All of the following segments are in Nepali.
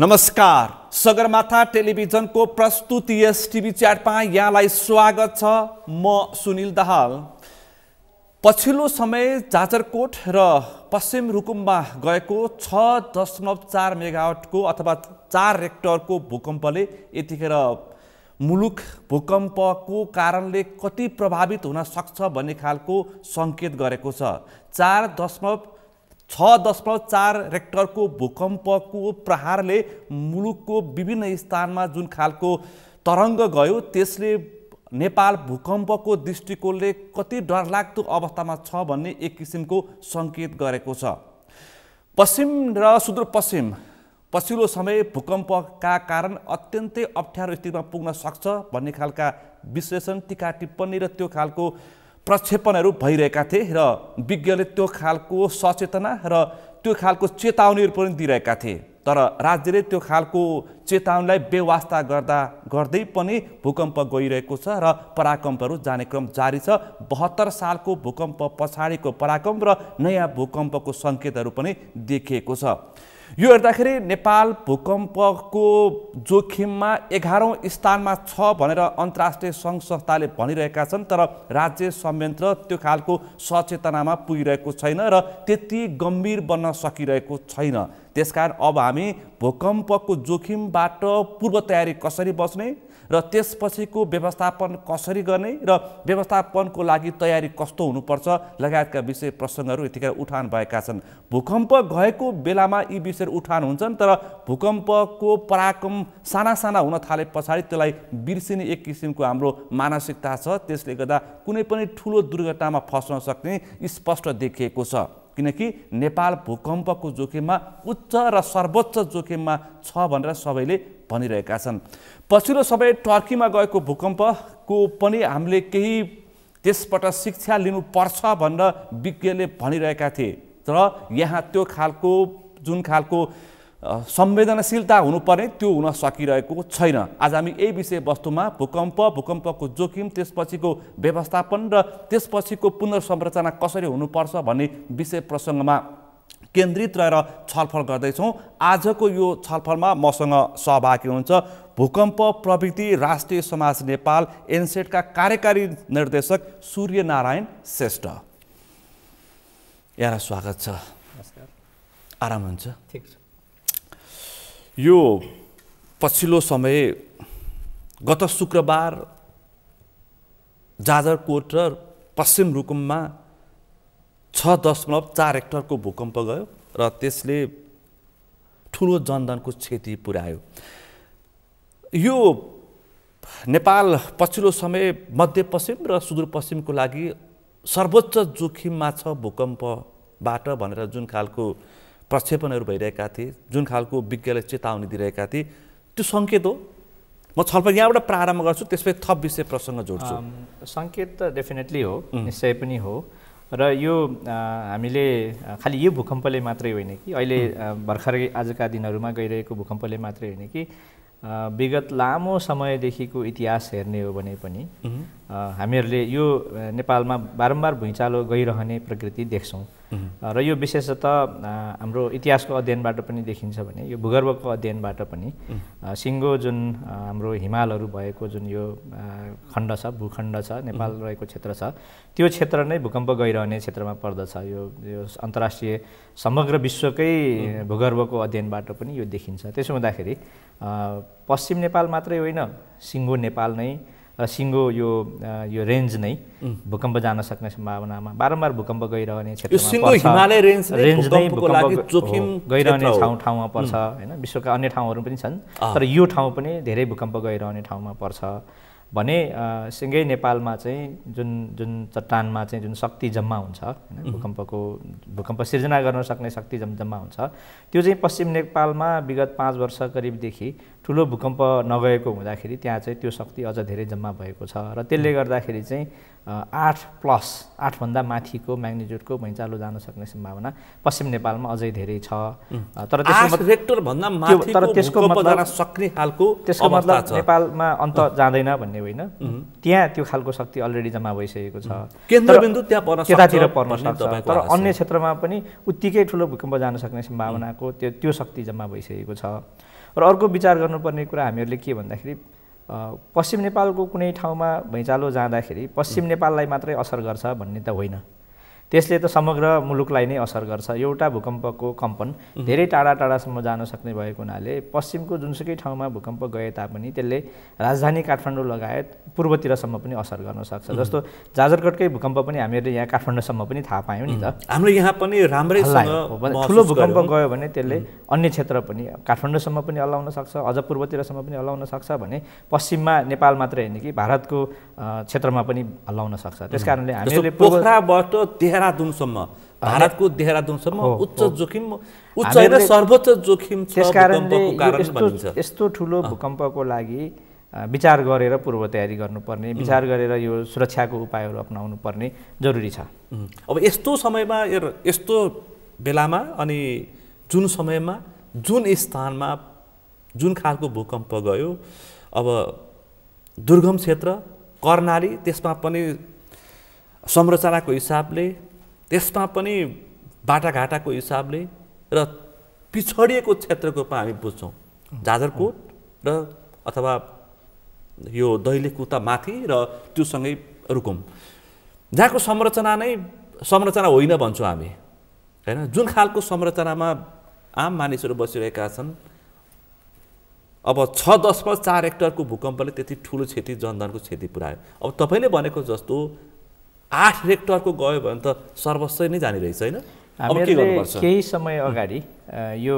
नमस्कार सगरमाथा टेलिभिजनको प्रस्तुत यस टिभी च्याटमा यहाँलाई स्वागत छ म सुनिल दाहाल पछिल्लो समय जाजरकोट र पश्चिम रुकुममा गएको छ दशमलव चार मेगावटको अथवा चार रेक्टरको भूकम्पले यतिखेर मुलुक भूकम्पको कारणले कति प्रभावित हुन सक्छ भन्ने खालको सङ्केत गरेको छ चार दशमलव छ दशमलव चार रेक्टरको भूकम्पको प्रहारले मुलुकको विभिन्न स्थानमा जुन खालको तरङ्ग गयो त्यसले नेपाल भूकम्पको दृष्टिकोणले कति डरलाग्दो अवस्थामा छ भन्ने एक किसिमको सङ्केत गरेको छ पश्चिम र सुदूरपश्चिम पछिल्लो समय भूकम्पका कारण अत्यन्तै अप्ठ्यारो स्थितिमा पुग्न सक्छ भन्ने खालका विश्लेषण टिका टिप्पणी र त्यो खालको प्रक्षेपणहरू भइरहेका थिए र विज्ञले त्यो खालको सचेतना र त्यो खालको चेतावनीहरू पनि दिइरहेका थिए तर राज्यले त्यो खालको चेतावनीलाई व्यवस्था गर्दा गर्दै पनि भूकम्प गइरहेको छ र पराकम्पहरू जाने क्रम जारी छ बहत्तर सालको भूकम्प पछाडिको पराकम्प र नयाँ भूकम्पको सङ्केतहरू पनि देखिएको छ यो हेर्दाखेरि नेपाल भूकम्पको जोखिममा एघारौँ स्थानमा छ भनेर अन्तर्राष्ट्रिय सङ्घ संस्थाले भनिरहेका छन् तर राज्य संयन्त्र त्यो खालको सचेतनामा पुगिरहेको छैन र त्यति गम्भीर बन्न सकिरहेको छैन त्यसकारण अब हामी भूकम्पको जोखिमबाट पूर्व तयारी कसरी बस्ने र त्यसपछिको व्यवस्थापन कसरी गर्ने र व्यवस्थापनको लागि तयारी कस्तो हुनुपर्छ लगायतका विषय प्रसङ्गहरू यतिखेर उठान भएका छन् भूकम्प गएको बेलामा यी विषयहरू उठान हुन्छन् तर भूकम्पको पराक्रम साना साना हुन थाले पछाडि त्यसलाई बिर्सिने एक किसिमको हाम्रो मानसिकता छ त्यसले गर्दा कुनै पनि ठुलो दुर्घटनामा फस्न सक्ने स्पष्ट देखिएको छ किनकि नेपाल भूकम्पको जोखिममा उच्च र सर्वोच्च जोखिममा छ भनेर सबैले भनिरहेका छन् पछिल्लो समय टर्कीमा गएको भूकम्पको पनि हामीले केही त्यसबाट शिक्षा लिनुपर्छ भनेर विज्ञले भनिरहेका थिए तर यहाँ त्यो खालको जुन खालको संवेदनशीलता हुनुपर्ने त्यो हुन सकिरहेको छैन आज हामी यही विषयवस्तुमा भूकम्प भूकम्पको जोखिम त्यसपछिको व्यवस्थापन र त्यसपछिको पुनर्संरचना कसरी हुनुपर्छ भन्ने विषय प्रसङ्गमा केन्द्रित रहेर छलफल गर्दैछौँ आजको यो छलफलमा मसँग सहभागी हुनुहुन्छ भूकम्प प्रविधि राष्ट्रिय समाज नेपाल एनसेटका कार्यकारी निर्देशक सूर्यनारायण श्रेष्ठ यहाँलाई स्वागत छ नमस्कार आराम हुन्छ ठिक छ यो पछिल्लो समय गत शुक्रबार जाजरकोट र पश्चिम रुकुममा छ दशमलव चार हेक्टरको भूकम्प गयो र त्यसले ठुलो जनधनको क्षति पुर्यायो यो नेपाल पछिल्लो समय मध्यपश्चिम र सुदूरपश्चिमको लागि सर्वोच्च जोखिममा छ भूकम्पबाट भनेर जुन खालको प्रक्षेपणहरू भइरहेका थिए जुन खालको विज्ञले चेतावनी दिइरहेका थिए त्यो सङ्केत हो म छलफल यहाँबाट प्रारम्भ गर्छु त्यसपछि थप विषय प्रसङ्ग जोड्छु सङ्केत त डेफिनेटली हो निश्चय पनि हो र यो हामीले खालि यो भूकम्पले मात्रै होइन कि अहिले भर्खरै आजका दिनहरूमा गइरहेको भूकम्पले मात्रै होइन कि विगत लामो समयदेखिको इतिहास हेर्ने हो भने पनि हामीहरूले यो नेपालमा बारम्बार भुइँचालो गइरहने प्रकृति देख्छौँ र यो विशेषतः हाम्रो इतिहासको अध्ययनबाट पनि देखिन्छ भने यो भूगर्भको अध्ययनबाट पनि सिङ्गो जुन हाम्रो हिमालहरू भएको जुन यो खण्ड छ भूखण्ड छ नेपाल रहेको क्षेत्र छ त्यो क्षेत्र नै भूकम्प गइरहने क्षेत्रमा पर्दछ यो यो अन्तर्राष्ट्रिय समग्र विश्वकै भूगर्भको अध्ययनबाट पनि यो देखिन्छ त्यसो हुँदाखेरि पश्चिम नेपाल मात्रै होइन सिङ्गो नेपाल नै र सिङ्गो यो यो रेन्ज नै भूकम्प जान सक्ने सम्भावनामा बारम्बार भूकम्प गइरहने गइरहने ठाउँ ठाउँमा पर्छ होइन विश्वका अन्य ठाउँहरू पनि छन् तर यो ठाउँ पनि धेरै भूकम्प गइरहने ठाउँमा पर्छ भने सिँगै नेपालमा चाहिँ जुन जुन चट्टानमा चाहिँ जुन शक्ति जम्मा हुन्छ होइन भूकम्पको भूकम्प सिर्जना गर्न सक्ने शक्ति जम्मा हुन्छ त्यो चाहिँ पश्चिम नेपालमा विगत पाँच वर्ष करिबदेखि ठुलो भूकम्प नगएको हुँदाखेरि त्यहाँ चाहिँ त्यो शक्ति अझ धेरै जम्मा भएको छ र त्यसले गर्दाखेरि चाहिँ आठ प्लस आठभन्दा माथिको म्याग्निच्युडको भैँचालो जान सक्ने सम्भावना पश्चिम नेपालमा अझै धेरै छ तर तर त्यसको त्यसको मतलब नेपालमा अन्त जाँदैन भन्ने होइन त्यहाँ त्यो खालको शक्ति अलरेडी जम्मा भइसकेको छ केन्द्रबिन्दु त्यहाँ त्यतातिर पर्न सक्छ तर अन्य क्षेत्रमा पनि उत्तिकै ठुलो भूकम्प जान सक्ने सम्भावनाको त्यो त्यो शक्ति जम्मा भइसकेको छ र अर्को विचार गर्नुपर्ने कुरा हामीहरूले के भन्दाखेरि पश्चिम नेपालको कुनै ठाउँमा भैँचालो जाँदाखेरि पश्चिम नेपाललाई मात्रै असर गर्छ भन्ने त होइन त्यसले त समग्र मुलुकलाई नै असर गर्छ एउटा भूकम्पको कम्पन धेरै टाढा टाढासम्म जान सक्ने भएको हुनाले पश्चिमको जुनसुकै ठाउँमा भूकम्प गए तापनि त्यसले राजधानी काठमाडौँ लगायत पूर्वतिरसम्म पनि असर गर्न सक्छ जस्तो जाजरकोटकै भूकम्प पनि हामीहरूले यहाँ काठमाडौँसम्म पनि थाहा पायौँ नि त हाम्रो यहाँ पनि राम्रै ठुलो भूकम्प गयो भने त्यसले अन्य क्षेत्र पनि काठमाडौँसम्म पनि अलाउन सक्छ अझ पूर्वतिरसम्म पनि अलाउन सक्छ भने पश्चिममा नेपाल मात्र होइन कि भारतको क्षेत्रमा पनि हल्लाउन सक्छ त्यस कारणले हामीले देहरादुनसम्म भारतको देहरादुनसम्म उच्च जोखिम उच्च होइन सर्वोच्च जोखिम यस्तो ठुलो भूकम्पको लागि विचार गरेर पूर्व तयारी गर्नुपर्ने विचार गरेर यो सुरक्षाको उपायहरू अप्नाउनु पर्ने जरुरी छ अब यस्तो समयमा यस्तो बेलामा अनि जुन समयमा जुन स्थानमा जुन खालको भूकम्प गयो अब दुर्गम क्षेत्र कर्णाली त्यसमा पनि संरचनाको हिसाबले त्यसमा पनि बाटाघाटाको हिसाबले र पिछडिएको क्षेत्रको हामी बुझ्छौँ जाजरकोट र अथवा यो कुता माथि र त्योसँगै रुकुम जहाँको संरचना नै संरचना होइन भन्छौँ हामी होइन जुन खालको संरचनामा आम मानिसहरू बसिरहेका छन् अब छ दशमलव चार हेक्टरको भूकम्पले त्यति ठुलो क्षति जनधनको क्षति पुऱ्यायो अब तपाईँले भनेको जस्तो आठ रेक्टरको गयो भने त सर्वस्व नै जाने रहेछ होइन केही समय अगाडि यो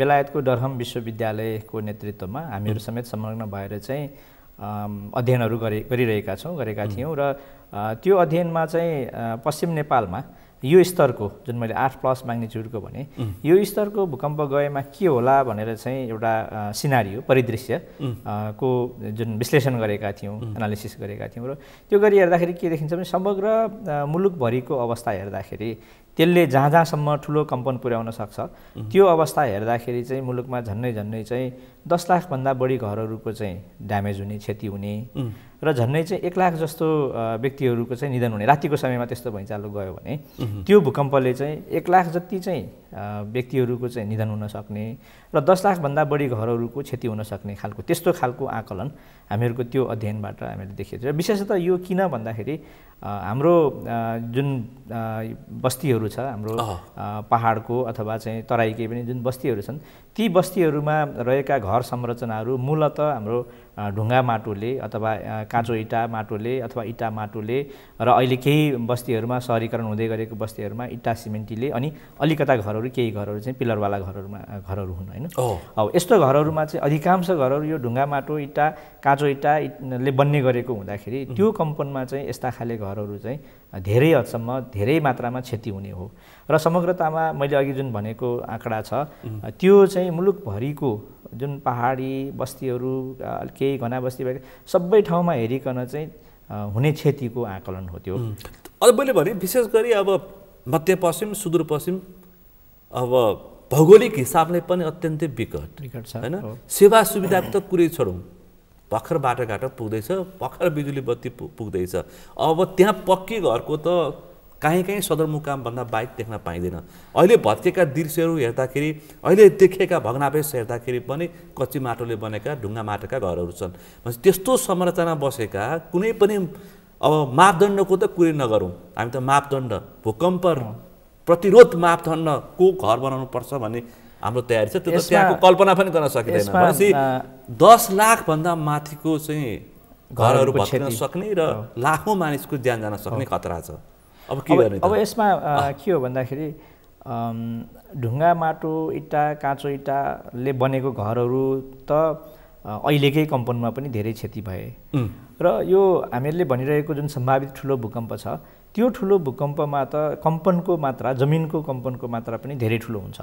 बेलायतको डरहम विश्वविद्यालयको नेतृत्वमा हामीहरू समेत संलग्न भएर चाहिँ अध्ययनहरू गरे गरिरहेका छौँ गरेका थियौँ र त्यो अध्ययनमा चाहिँ पश्चिम नेपालमा यो स्तरको जुन मैले आठ प्लस म्याग्निच्युडको भने यो स्तरको भूकम्प गएमा के होला भनेर चाहिँ एउटा सिनारी परिदृश्य को जुन विश्लेषण गरेका थियौँ एनालिसिस गरेका थियौँ र त्यो गरी हेर्दाखेरि के देखिन्छ भने समग्र मुलुकभरिको अवस्था हेर्दाखेरि त्यसले जहाँ जहाँसम्म ठुलो कम्पन पुर्याउन सक्छ त्यो अवस्था हेर्दाखेरि चाहिँ मुलुकमा झन्नै झन्नै चाहिँ दस लाखभन्दा बढी घरहरूको चाहिँ ड्यामेज हुने क्षति हुने र झन्डै चाहिँ एक लाख जस्तो व्यक्तिहरूको चाहिँ निधन हुने रातिको समयमा त्यस्तो भैँचालो गयो भने त्यो भूकम्पले चाहिँ एक लाख जति चाहिँ व्यक्तिहरूको चाहिँ निधन हुनसक्ने र दस लाखभन्दा बढी घरहरूको क्षति हुनसक्ने खालको त्यस्तो खालको आकलन हामीहरूको त्यो अध्ययनबाट हामीले देखेको छ विशेषतः यो किन भन्दाखेरि हाम्रो जुन बस्तीहरू छ हाम्रो पहाडको अथवा चाहिँ तराईकै पनि जुन बस्तीहरू छन् ती बस्तीहरूमा रहेका घर संरचनाहरू मूलत हाम्रो ढुङ्गा माटोले अथवा काँचो इँटा माटोले अथवा इँटा माटोले र अहिले केही बस्तीहरूमा सहरीकरण हुँदै गरेको बस्तीहरूमा इँटा सिमेन्टीले अनि अलिकता घरहरू केही घरहरू चाहिँ पिलरवाला घरहरूमा घरहरू हुन् होइन अब यस्तो घरहरूमा चाहिँ अधिकांश घरहरू यो ढुङ्गा माटो इँटा काँचो इँटाले बन्ने गरेको हुँदाखेरि त्यो कम्पनमा चाहिँ यस्ता खाले घरहरू चाहिँ धेरै हदसम्म धेरै मात्रामा क्षति हुने हो र समग्रतामा मैले अघि जुन भनेको आँकडा छ त्यो चाहिँ मुलुकभरिको जुन पहाडी बस्तीहरू केही घना बस्ती भएको सबै ठाउँमा हेरिकन चाहिँ हुने क्षतिको आकलन हो त्यो अब मैले भने विशेष गरी अब मध्यपश्चिम सुदूरपश्चिम अब भौगोलिक हिसाबले पनि अत्यन्तै विकट विकट छ होइन सेवा सुविधाको त कुरै छोडौँ भर्खर बाटोघाटो पुग्दैछ भर्खर बिजुली बत्ती पुग्दैछ अब त्यहाँ पक्की घरको त काहीँ काहीँ सदरमुकामभन्दा बाहेक देख्न पाइँदैन अहिले भत्केका दृश्यहरू हेर्दाखेरि अहिले देखेका भग्नावेश हेर्दाखेरि पनि कच्ची माटोले बनेका ढुङ्गा माटोका घरहरू छन् त्यस्तो संरचना बसेका कुनै पनि अब मापदण्डको त कुरै नगरौँ हामी त मापदण्ड भूकम्प प्रतिरोध मापदण्डको घर बनाउनु पर्छ भन्ने हाम्रो तयारी छ त्यो त त्यहाँको कल्पना पनि गर्न सकिँदैन भनेपछि दस लाखभन्दा माथिको चाहिँ घरहरू भत्किन सक्ने र लाखौँ मानिसको ज्यान जान सक्ने खतरा छ अब के गर्ने अब यसमा के हो भन्दाखेरि ढुङ्गा माटो इँटा काँचो इँटाले बनेको घरहरू त अहिलेकै कम्पनमा पनि धेरै क्षति भए र यो हामीहरूले भनिरहेको जुन सम्भावित ठुलो भूकम्प छ त्यो ठुलो भूकम्पमा त कम्पनको मात्रा जमिनको कम्पनको मात्रा पनि धेरै ठुलो हुन्छ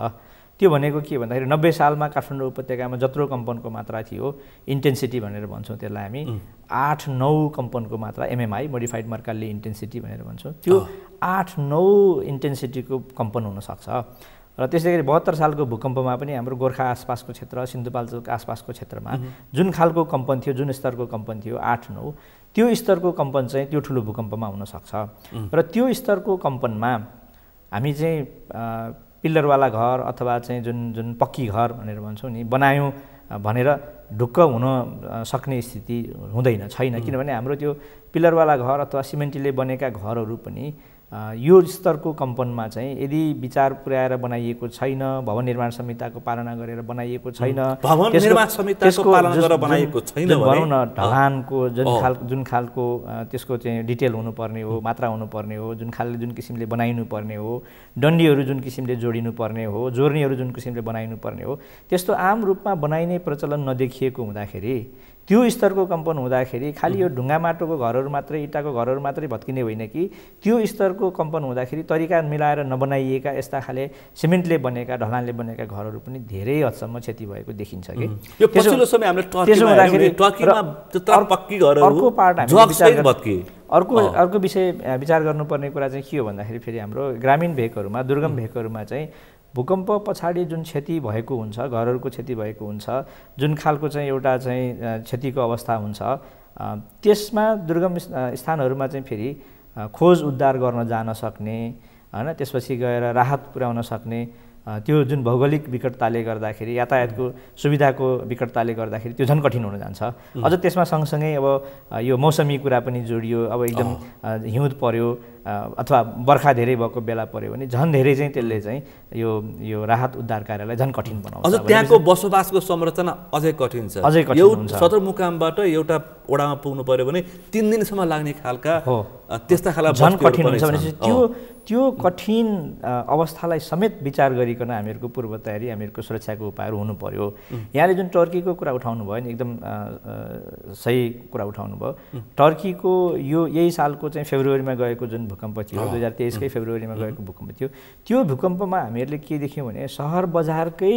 त्यो भनेको के भन्दाखेरि नब्बे सालमा काठमाडौँ उपत्यकामा जत्रो कम्पनको मात्रा थियो इन्टेन्सिटी भनेर भन्छौँ त्यसलाई हामी आठ नौ कम्पनको मात्रा एमएमआई मोडिफाइड मर्कालले इन्टेन्सिटी भनेर भन्छौँ त्यो आठ नौ इन्टेन्सिटीको कम्पन हुनसक्छ र त्यसै गरी बहत्तर सालको भूकम्पमा पनि हाम्रो गोर्खा आसपासको क्षेत्र सिन्धुपाल्चोक आसपासको क्षेत्रमा जुन खालको कम्पन थियो जुन स्तरको कम्पन थियो आठ नौ त्यो स्तरको कम्पन चाहिँ त्यो ठुलो भूकम्पमा हुनसक्छ र त्यो स्तरको कम्पनमा हामी चाहिँ पिल्लरवाला घर अथवा चाहिँ जुन जुन पक्की घर भनेर भन्छौँ नि बनायौँ भनेर ढुक्क हुन सक्ने स्थिति हुँदैन छैन किनभने हाम्रो त्यो पिल्लरवाला घर अथवा सिमेन्टीले बनेका घरहरू पनि यो स्तरको कम्पनमा चाहिँ यदि विचार पुर्याएर बनाइएको छैन भवन निर्माण संहिताको पालना गरेर बनाइएको छैन भवन निर्माण संहिताको पालना गरेर बनाइएको छैन भनौँ न ढलानको जुन खालको जुन खालको त्यसको चाहिँ डिटेल हुनुपर्ने हो मात्रा हुनुपर्ने हो जुन खालले जुन किसिमले बनाइनुपर्ने हो डन्डीहरू जुन किसिमले जोडिनु पर्ने हो जोर्नीहरू जुन किसिमले बनाइनुपर्ने हो त्यस्तो आम रूपमा बनाइने प्रचलन नदेखिएको हुँदाखेरि त्यो स्तरको कम्पन हुँदाखेरि खालि यो ढुङ्गा माटोको घरहरू मात्रै इँटाको घरहरू मात्रै भत्किने होइन कि त्यो स्तरको कम्पन हुँदाखेरि तरिका मिलाएर नबनाइएका यस्ता खाले सिमेन्टले बनेका ढलानले बनेका घरहरू पनि धेरै हदसम्म क्षति भएको देखिन्छ कि पछिल्लो समय अर्को अर्को विषय विचार गर्नुपर्ने कुरा चाहिँ के हो भन्दाखेरि फेरि हाम्रो ग्रामीण भेकहरूमा दुर्गम भेकहरूमा चाहिँ भूकम्प पछाडि जुन क्षति भएको हुन्छ घरहरूको क्षति भएको हुन्छ जुन खालको चाहिँ एउटा चाहिँ क्षतिको अवस्था हुन्छ त्यसमा दुर्गम स्थानहरूमा चाहिँ फेरि खोज उद्धार गर्न जान सक्ने होइन त्यसपछि गएर राहत पुर्याउन सक्ने त्यो जुन भौगोलिक विकटताले गर्दाखेरि यातायातको सुविधाको विकटताले गर्दाखेरि त्यो झन् कठिन हुन जान्छ अझ त्यसमा सँगसँगै अब यो मौसमी कुरा पनि जोडियो अब एकदम हिउँद पर्यो अथवा बर्खा धेरै भएको बेला पऱ्यो भने झन् धेरै चाहिँ त्यसले चाहिँ यो यो राहत उद्धार कार्यलाई झन् कठिन बनाउँछ अझ त्यहाँको बसोबासको संरचना अझै कठिन छ अझै सदरमुकामबाट एउटा ओडामा पुग्नु पऱ्यो भने तिन दिनसम्म लाग्ने खालका हो त्यस्ता खालका झन् कठिन हुन्छ भनेपछि त्यो त्यो कठिन अवस्थालाई समेत विचार गरिकन हामीहरूको पूर्व तयारी हामीहरूको सुरक्षाको उपायहरू हुनु पर्यो यहाँले जुन टर्कीको कुरा उठाउनु भयो नि एकदम सही कुरा उठाउनु भयो टर्कीको यो यही सालको चाहिँ फेब्रुअरीमा गएको जुन भूकम्प थियो दुई हजार तेइसकै फेब्रुअरीमा गएको भूकम्प थियो त्यो भूकम्पमा हामीहरूले के देख्यौँ भने सहर बजारकै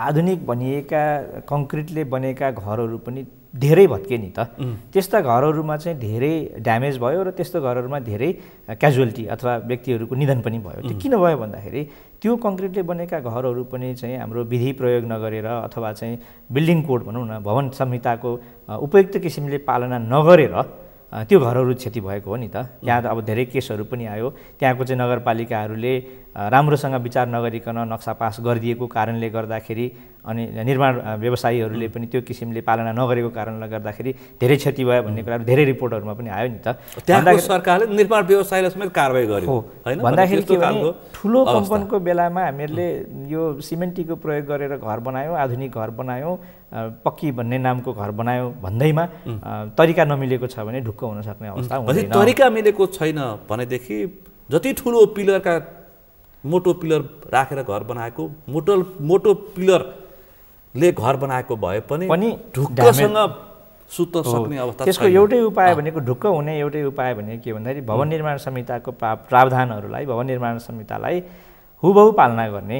आधुनिक भनिएका कङ्क्रिटले बनेका घरहरू पनि धेरै भत्के नि त त्यस्ता घरहरूमा चाहिँ धेरै ड्यामेज भयो र त्यस्तो घरहरूमा धेरै क्याजुअलिटी अथवा व्यक्तिहरूको निधन पनि भयो त्यो किन भयो भन्दाखेरि त्यो कङ्क्रिटले बनेका घरहरू पनि चाहिँ हाम्रो विधि प्रयोग नगरेर अथवा चाहिँ बिल्डिङ कोड भनौँ न भवन संहिताको उपयुक्त किसिमले पालना नगरेर त्यो घरहरू क्षति भएको हो नि त यहाँ त अब धेरै केसहरू पनि आयो त्यहाँको चाहिँ नगरपालिकाहरूले राम्रोसँग विचार नगरिकन नक्सा पास गरिदिएको कारणले गर्दाखेरि अनि निर्माण व्यवसायीहरूले पनि त्यो किसिमले पालना नगरेको कारणले गर्दाखेरि धेरै क्षति भयो भन्ने कुराहरू धेरै रिपोर्टहरूमा पनि आयो नि त त्यहाँको सरकारले निर्माण व्यवसायलाई समेत कारवाही गर्यो भन्दाखेरि के भने ठुलो कम्पनको बेलामा हामीहरूले यो सिमेन्टीको प्रयोग गरेर घर बनायौँ आधुनिक घर बनायौँ पक्की भन्ने नामको घर बनायो भन्दैमा तरिका नमिलेको छ भने ढुक्क हुन सक्ने अवस्था हुँदैन तरिका मिलेको छैन भनेदेखि जति ठुलो पिलरका मोटो पिलर राखेर घर बनाएको मोटो मोटो पिलरले घर बनाएको भए पनि पनि ढुक्कसँग सुत्न सक्ने अवस्था त्यसको एउटै उपाय भनेको ढुक्क हुने एउटै उपाय भनेको के भन्दाखेरि भवन निर्माण संहिताको प्रा प्रावधानहरूलाई भवन निर्माण संहितालाई हुबहु पालना गर्ने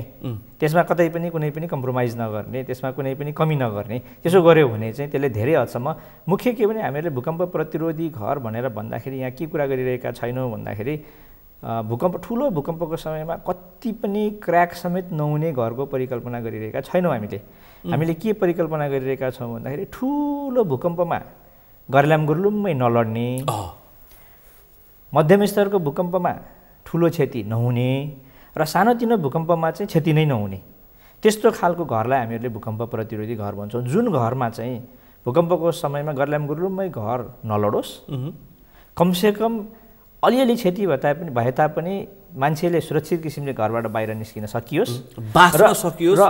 त्यसमा कतै पनि कुनै पनि कम्प्रोमाइज नगर्ने त्यसमा कुनै पनि कमी नगर्ने त्यसो गऱ्यो भने चाहिँ त्यसले धेरै हदसम्म मुख्य के भने हामीहरूले भूकम्प प्रतिरोधी घर भनेर भन्दाखेरि यहाँ के कुरा गरिरहेका छैनौँ भन्दाखेरि भूकम्प ठुलो भूकम्पको समयमा कति पनि क्र्याक समेत नहुने घरको परिकल्पना गरिरहेका छैनौँ हामीले हामीले के परिकल्पना गरिरहेका छौँ भन्दाखेरि ठुलो भूकम्पमा घरल्याम गुर्लुम्मै नलड्ने मध्यम स्तरको भूकम्पमा ठुलो क्षति नहुने र सानोतिनो भूकम्पमा चाहिँ क्षति नै नहुने त्यस्तो खालको घरलाई हामीहरूले भूकम्प प्रतिरोधी घर भन्छौँ जुन घरमा चाहिँ भूकम्पको समयमा गर्ल्याम गुरुमै घर नलडोस् कमसेकम अलिअलि क्षति भए तापनि भए तापनि मान्छेले सुरक्षित किसिमले घरबाट बाहिर निस्किन सकियोस् बाँच्न सकियोस्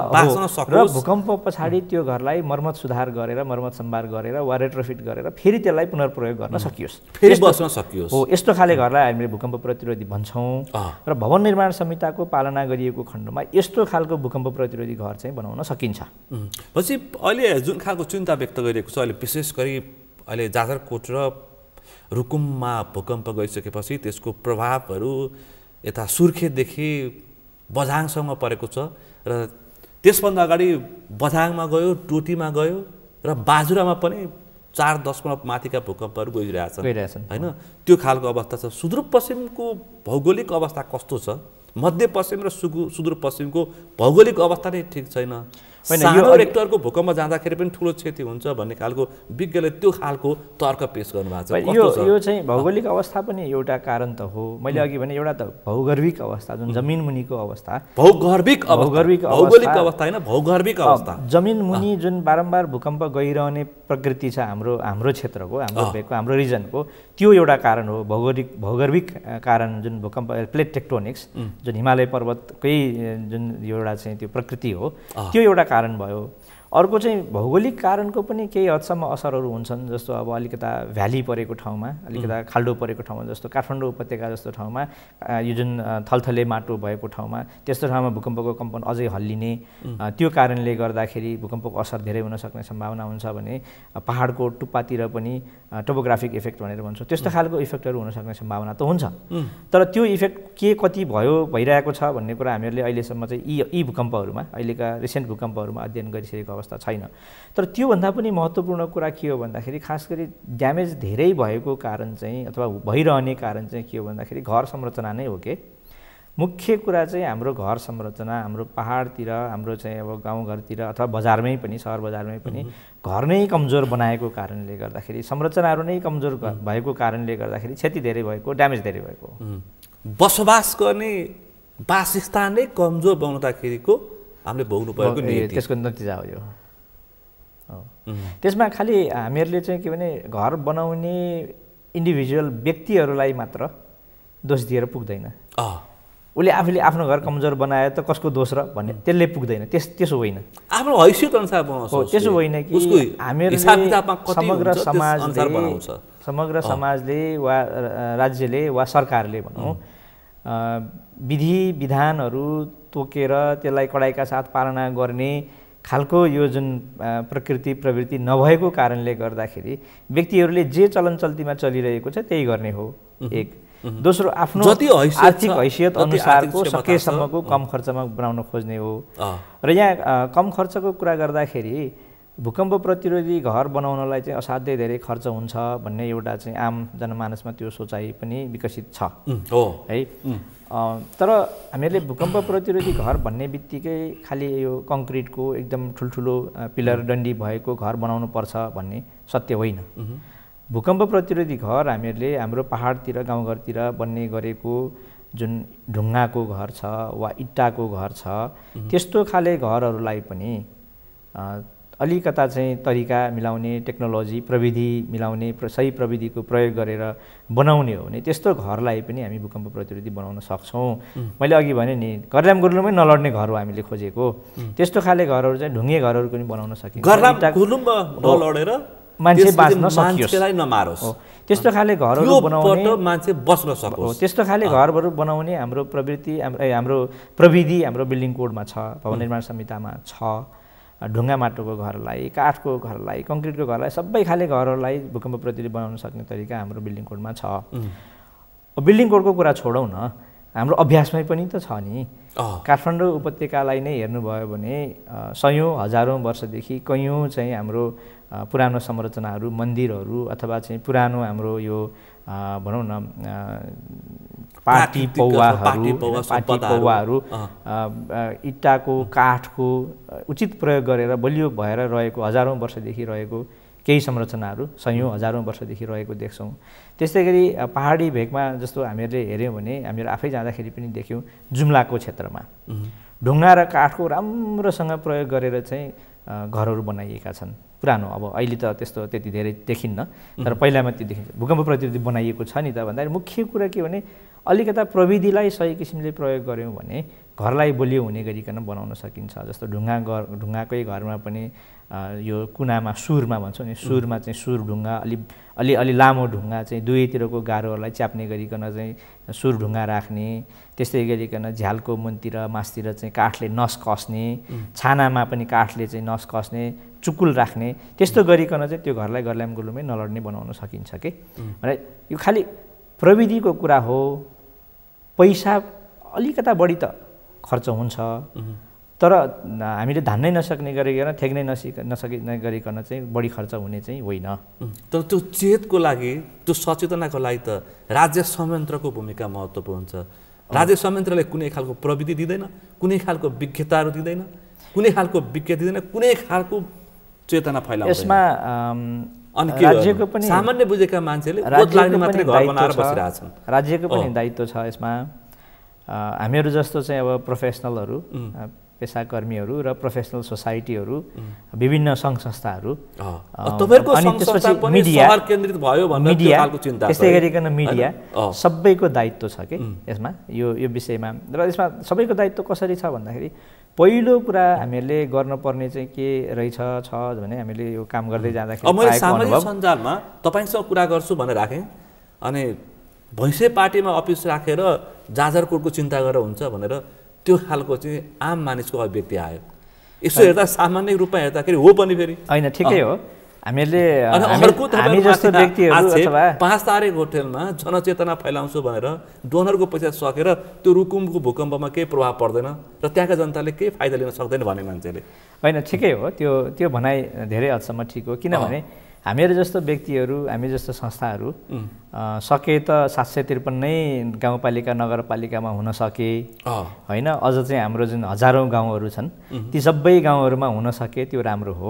र भूकम्प पछाडि त्यो घरलाई मर्मत सुधार गरेर मर्मत सम्भार गरेर वा रेट्रोफिट गरेर फेरि त्यसलाई पुनर्प्रयोग गर्न सकियोस् फेरि बस्न सकियोस् हो यस्तो खाले घरलाई हामीले भूकम्प प्रतिरोधी भन्छौँ र भवन निर्माण संहिताको पालना गरिएको खण्डमा यस्तो खालको भूकम्प प्रतिरोधी घर चाहिँ बनाउन सकिन्छ पछि अहिले जुन खालको चिन्ता व्यक्त गरिएको छ अहिले विशेष गरी अहिले जाजरकोट र रुकुममा भूकम्प गइसकेपछि त्यसको प्रभावहरू यता सुर्खेतदेखि बझाङसँग परेको छ र त्यसभन्दा अगाडि बझाङमा गयो टोटीमा गयो र बाजुरामा पनि चार दशमलव माथिका भूकम्पहरू गइरहेछन् गइरहेछन् होइन त्यो खालको अवस्था छ सुदूरपश्चिमको भौगोलिक अवस्था कस्तो छ मध्यपश्चिम र सुदूरपश्चिमको भौगोलिक अवस्था नै ठिक छैन होइन यो रेक्टरको भूकम्प जाँदाखेरि पनि ठुलो क्षति हुन्छ भन्ने खालको विज्ञले त्यो खालको तर्क पेस गर्नुभएको छ यो यो चाहिँ भौगोलिक अवस्था पनि एउटा कारण त हो मैले अघि भने एउटा त भौगर्भिक अवस्था जुन जमिन मुनिको अवस्था भौगर्भिक भौगर्भिक भौगोलिक अवस्था होइन भौगर्भिक अवस्था जमिन मुनि जुन बारम्बार भूकम्प गइरहने प्रकृति छ हाम्रो हाम्रो क्षेत्रको हाम्रो हाम्रो रिजनको त्यो एउटा कारण हो भौगोलिक भौगर्भिक कारण जुन भूकम्प प्लेट टेक्टोनिक्स जुन हिमालय पर्वतकै जुन एउटा चाहिँ त्यो प्रकृति हो त्यो एउटा कारण भयो अर्को चाहिँ भौगोलिक कारणको पनि केही हदसम्म असरहरू हुन्छन् जस्तो अब अलिकता भ्याली परेको ठाउँमा अलिकता खाल्डो परेको ठाउँमा जस्तो काठमाडौँ उपत्यका जस्तो ठाउँमा यो जुन थलथले माटो भएको ठाउँमा त्यस्तो ठाउँमा भूकम्पको कम्पन अझै हल्लिने त्यो कारणले गर्दाखेरि भूकम्पको असर धेरै हुन सक्ने सम्भावना हुन्छ भने पहाडको टुप्पातिर पनि टोपोग्राफिक इफेक्ट भनेर भन्छौँ त्यस्तो खालको इफेक्टहरू हुनसक्ने सम्भावना त हुन्छ तर त्यो इफेक्ट के कति भयो भइरहेको छ भन्ने कुरा हामीहरूले अहिलेसम्म चाहिँ यी यी भूकम्पहरूमा अहिलेका रिसेन्ट भूकम्पहरूमा अध्ययन गरिसकेको अवस्था छैन तर त्योभन्दा पनि महत्त्वपूर्ण कुरा के हो भन्दाखेरि खास गरी ड्यामेज धेरै भएको कारण चाहिँ अथवा भइरहने कारण चाहिँ के हो भन्दाखेरि घर संरचना नै हो कि मुख्य कुरा चाहिँ हाम्रो घर संरचना हाम्रो पाहाडतिर हाम्रो चाहिँ अब गाउँघरतिर अथवा बजारमै पनि सहर बजारमै पनि घर नै कमजोर बनाएको कारणले गर्दाखेरि संरचनाहरू नै कमजोर भएको कारणले गर्दाखेरि क्षति धेरै भएको ड्यामेज धेरै भएको बसोबास गर्ने वासस्थान नै कमजोर बनाउँदाखेरिको हामीले भोग्नु परेको त्यसको नतिजा हो यो त्यसमा खालि हामीहरूले चाहिँ के भने घर बनाउने इन्डिभिजुअल व्यक्तिहरूलाई मात्र दोष दिएर पुग्दैन उसले आफूले आफ्नो घर कमजोर बनायो त कसको दोष र भन्ने त्यसले पुग्दैन त्यस त्यसो होइन आफ्नो हैसियत अनुसार बनाउँछ त्यसो होइन कि हामीहरू समग्र समाजले समग्र समाजले वा राज्यले वा सरकारले भनौँ विधि विधानहरू तोकेर त्यसलाई कडाइका साथ पालना गर्ने खालको यो जुन प्रकृति प्रवृत्ति नभएको कारणले गर्दाखेरि व्यक्तिहरूले जे चलन चल्तीमा चलिरहेको छ त्यही गर्ने हो एक दोस्रो आफ्नो आर्थिक हैसियत अनुसारको सकेसम्मको कम खर्चमा बनाउन खोज्ने हो र यहाँ कम खर्चको कुरा गर्दाखेरि भूकम्प प्रतिरोधी घर बनाउनलाई चाहिँ असाध्यै धेरै खर्च हुन्छ भन्ने एउटा चाहिँ आम जनमानसमा त्यो सोचाइ पनि विकसित छ हो है तर हामीहरूले भूकम्प प्रतिरोधी घर भन्ने बित्तिकै खालि यो कङ्क्रिटको एकदम ठुल्ठुलो पिलर डन्डी भएको घर बनाउनु पर्छ भन्ने सत्य होइन भूकम्प प्रतिरोधी घर हामीहरूले हाम्रो पहाडतिर गाउँघरतिर बन्ने गरेको जुन ढुङ्गाको घर छ वा इट्टाको घर छ त्यस्तो खाले घरहरूलाई पनि अलिकता चाहिँ तरिका मिलाउने टेक्नोलोजी प्रविधि मिलाउने प्र, सही प्रविधिको प्रयोग गरेर बनाउने हो भने त्यस्तो घरलाई पनि हामी भूकम्प प्रतिरोधी बनाउन सक्छौँ मैले अघि भने नि गर्लाम गुर्लुमै नलड्ने घर हो हामीले खोजेको त्यस्तो खाले घरहरू चाहिँ ढुङ्गे घरहरू पनि बनाउन सकिन्छ मान्छे बाँच्न सकियोस् नमारोस् त्यस्तो खाले घरहरू बनाउने मान्छे बस्न सक्छ त्यस्तो खाले घरहरू बनाउने हाम्रो प्रवृत्ति हाम्रो प्रविधि हाम्रो बिल्डिङ कोडमा छ भवन निर्माण संहितामा छ ढुङ्गा माटोको घरलाई काठको घरलाई कङ्क्रिटको घरलाई सबै खाले घरहरूलाई भूकम्प प्रतिले बनाउन सक्ने तरिका हाम्रो बिल्डिङ कोडमा छ बिल्डिङ कोडको कुरा छोडौँ न हाम्रो अभ्यासमै पनि त छ नि काठमाडौँ उपत्यकालाई नै हेर्नुभयो भने सयौँ हजारौँ वर्षदेखि कैयौँ चाहिँ हाम्रो पुरानो संरचनाहरू मन्दिरहरू अथवा चाहिँ पुरानो हाम्रो यो भनौँ न पार्टी पौवाहरू पार्टी पौवाहरू इट्टाको काठको उचित प्रयोग गरेर बलियो भएर रहेको हजारौँ वर्षदेखि रहेको केही संरचनाहरू सयौँ हजारौँ वर्षदेखि रहेको देख्छौँ त्यस्तै गरी पहाडी भेगमा जस्तो हामीहरूले हेऱ्यौँ भने हामीहरू आफै जाँदाखेरि पनि देख्यौँ जुम्लाको क्षेत्रमा ढुङ्गा र काठको राम्रोसँग प्रयोग गरेर चाहिँ घरहरू बनाइएका छन् पुरानो अब अहिले त त्यस्तो त्यति धेरै देखिन्न तर पहिलामा त्यो देखिन्छ भूकम्प प्रतिरोधी बनाइएको छ नि त भन्दाखेरि मुख्य कुरा के भने अलिकता प्रविधिलाई सही किसिमले प्रयोग गऱ्यौँ भने घरलाई बलियो हुने गरिकन बनाउन सकिन्छ जस्तो ढुङ्गा घर ढुङ्गाकै घरमा पनि यो कुनामा सुरमा भन्छौँ नि सुरमा चाहिँ सुर ढुङ्गा अलि अलि अलि लामो ढुङ्गा चाहिँ दुवैतिरको गाह्रोहरूलाई च्याप्ने गरिकन चाहिँ सुर ढुङ्गा राख्ने त्यस्तै गरिकन झ्यालको मुनतिर मासतिर चाहिँ काठले नस कस्ने छानामा पनि काठले चाहिँ नस कस्ने चुकुल राख्ने त्यस्तो गरिकन चाहिँ त्यो घरलाई गर्ल्याम गुलुमै नलड्ने बनाउन सकिन्छ कि भने यो खालि प्रविधिको कुरा हो पैसा अलिकता बढी त खर्च हुन्छ तर हामीले धान्नै नसक्ने गरिकन थ्याक्नै नसिक नसकिने गरिकन चाहिँ बढी खर्च हुने चाहिँ होइन तर त्यो चेतको लागि त्यो सचेतनाको लागि त राज्य संयन्त्रको भूमिका महत्त्वपूर्ण छ राज्य संयन्त्रले कुनै खालको प्रविधि दिँदैन कुनै खालको विज्ञताहरू दिँदैन कुनै खालको विज्ञ दिँदैन कुनै खालको चेतना फैलाउँछ यसमा राज्यको पनि सामान्य बुझेका मान्छेले राज्यको पनि दायित्व छ यसमा हामीहरू जस्तो चाहिँ अब प्रोफेसनलहरू पेसाकर्मीहरू र प्रोफेसनल सोसाइटीहरू विभिन्न सङ्घ संस्थाहरू त्यस्तै गरिकन मिडिया सबैको दायित्व छ कि यसमा यो यो विषयमा र यसमा सबैको दायित्व कसरी छ भन्दाखेरि पहिलो कुरा हामीहरूले गर्नुपर्ने चाहिँ के रहेछ छ भने हामीले यो काम गर्दै जाँदाखेरि मैले सामाजिक सञ्जालमा तपाईँसँग कुरा गर्छु भनेर राखेँ अनि भैँसे पार्टीमा अफिस राखेर जाजरकोटको चिन्ता गरेर हुन्छ भनेर त्यो खालको चाहिँ आम मानिसको अभिव्यक्ति आयो यसो हेर्दा सामान्य रूपमा हेर्दाखेरि हो पनि फेरि होइन ठिकै हो हामीले हामी जस्तो पाँच तारे होटेलमा जनचेतना फैलाउँछु भनेर डोनरको पैसा सकेर त्यो रुकुमको भूकम्पमा केही प्रभाव पर्दैन र त्यहाँका जनताले केही फाइदा लिन सक्दैन भने मान्छेले होइन ठिकै हो त्यो त्यो भनाइ धेरै हदसम्म ठिक हो किनभने हामीहरू जस्तो व्यक्तिहरू हामी जस्तो संस्थाहरू सके त सात सय त्रिपन्नै गाउँपालिका नगरपालिकामा हुन सके होइन अझ चाहिँ हाम्रो जुन हजारौँ गाउँहरू छन् ती सबै गाउँहरूमा हुन सके त्यो राम्रो हो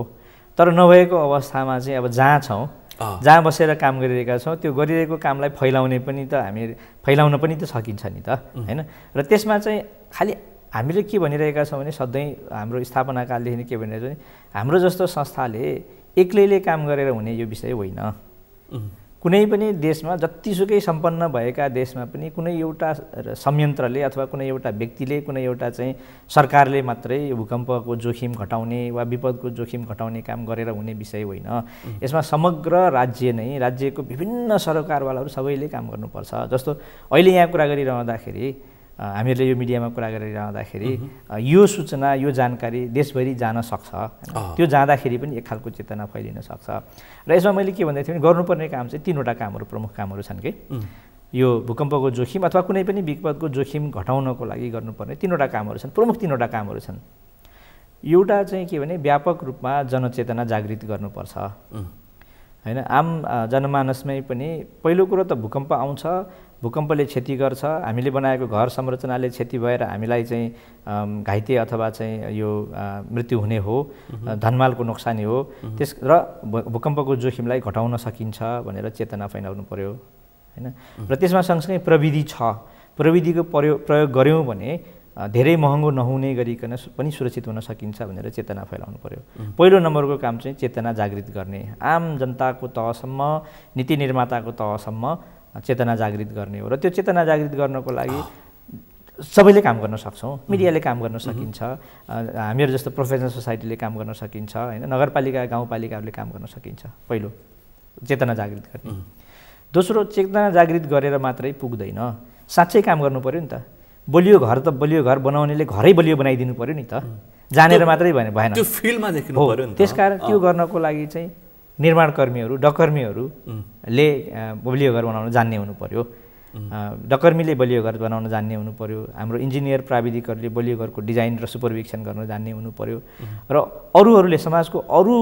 तर नभएको अवस्थामा चाहिँ अब जहाँ छौँ जहाँ बसेर काम गरिरहेका छौँ त्यो गरिरहेको कामलाई फैलाउने पनि त हामी फैलाउन पनि त सकिन्छ नि त होइन र त्यसमा चाहिँ खालि हामीले के भनिरहेका छौँ भने सधैँ हाम्रो स्थापनाकालदेखि के भनिरहेको छ भने हाम्रो जस्तो संस्थाले एक्लैले काम गरेर हुने यो विषय होइन कुनै पनि देशमा जतिसुकै सम्पन्न भएका देशमा पनि कुनै एउटा संयन्त्रले अथवा कुनै एउटा व्यक्तिले कुनै एउटा चाहिँ सरकारले मात्रै भूकम्पको जोखिम घटाउने वा विपदको जोखिम घटाउने काम गरेर हुने विषय होइन यसमा समग्र राज्य नै राज्यको विभिन्न सरकारवालाहरू सबैले काम गर्नुपर्छ जस्तो अहिले यहाँ कुरा गरिरहँदाखेरि हामीहरूले यो मिडियामा कुरा गरिरहँदाखेरि यो सूचना यो जानकारी देशभरि जान सक्छ त्यो जाँदाखेरि पनि एक खालको चेतना फैलिन सक्छ र यसमा मैले के भन्दै थिएँ भने गर्नुपर्ने काम चाहिँ तिनवटा कामहरू प्रमुख कामहरू छन् कि यो भूकम्पको जोखिम अथवा कुनै पनि विपदको जोखिम घटाउनको लागि गर्नुपर्ने तिनवटा कामहरू छन् प्रमुख तिनवटा कामहरू छन् एउटा चाहिँ के भने व्यापक रूपमा जनचेतना जागृत गर्नुपर्छ होइन आम जनमानसमै पनि पहिलो कुरो त भूकम्प आउँछ भूकम्पले क्षति गर्छ हामीले बनाएको घर संरचनाले क्षति भएर हामीलाई चाहिँ घाइते अथवा चाहिँ यो मृत्यु हुने हो धनमालको नोक्सानी हो त्यस र भूकम्पको जोखिमलाई घटाउन सकिन्छ भनेर चेतना फैलाउनु पर्यो होइन र त्यसमा सँगसँगै प्रविधि छ प्रविधिको प्रयोग प्रयोग गऱ्यौँ भने धेरै महँगो नहुने गरिकन पनि सुरक्षित हुन सकिन्छ भनेर चेतना फैलाउनु पर्यो पहिलो नम्बरको काम चाहिँ चेतना जागृत गर्ने आम जनताको तहसम्म नीति निर्माताको तहसम्म चेतना जागृत गर्ने हो र त्यो चेतना जागृत गर्नको लागि सबैले काम गर्न सक्छौँ मिडियाले काम गर्न सकिन्छ हामीहरू जस्तो प्रोफेसनल सोसाइटीले काम गर्न सकिन्छ होइन नगरपालिका गाउँपालिकाहरूले काम गर्न सकिन्छ पहिलो चेतना जागृत गर्ने दोस्रो चेतना जागृत गरेर मात्रै पुग्दैन साँच्चै काम गर्नु पऱ्यो नि त बलियो घर त बलियो घर बनाउनेले घरै बलियो बनाइदिनु पऱ्यो नि त जानेर मात्रै भएन भएन त्यो फिल्डमा देख्नु पऱ्यो त्यस कारण त्यो गर्नको लागि चाहिँ निर्माणकर्मीहरू डकर्मीहरूले बलियो घर बनाउन जान्ने हुनु पर्यो डकर्मीले बलियो घर बनाउन जान्ने हुनु पर्यो हाम्रो इन्जिनियर प्राविधिकहरूले बलियो घरको डिजाइन र सुपरभिक्सन गर्न जान्ने हुनु पऱ्यो र अरूहरूले समाजको अरू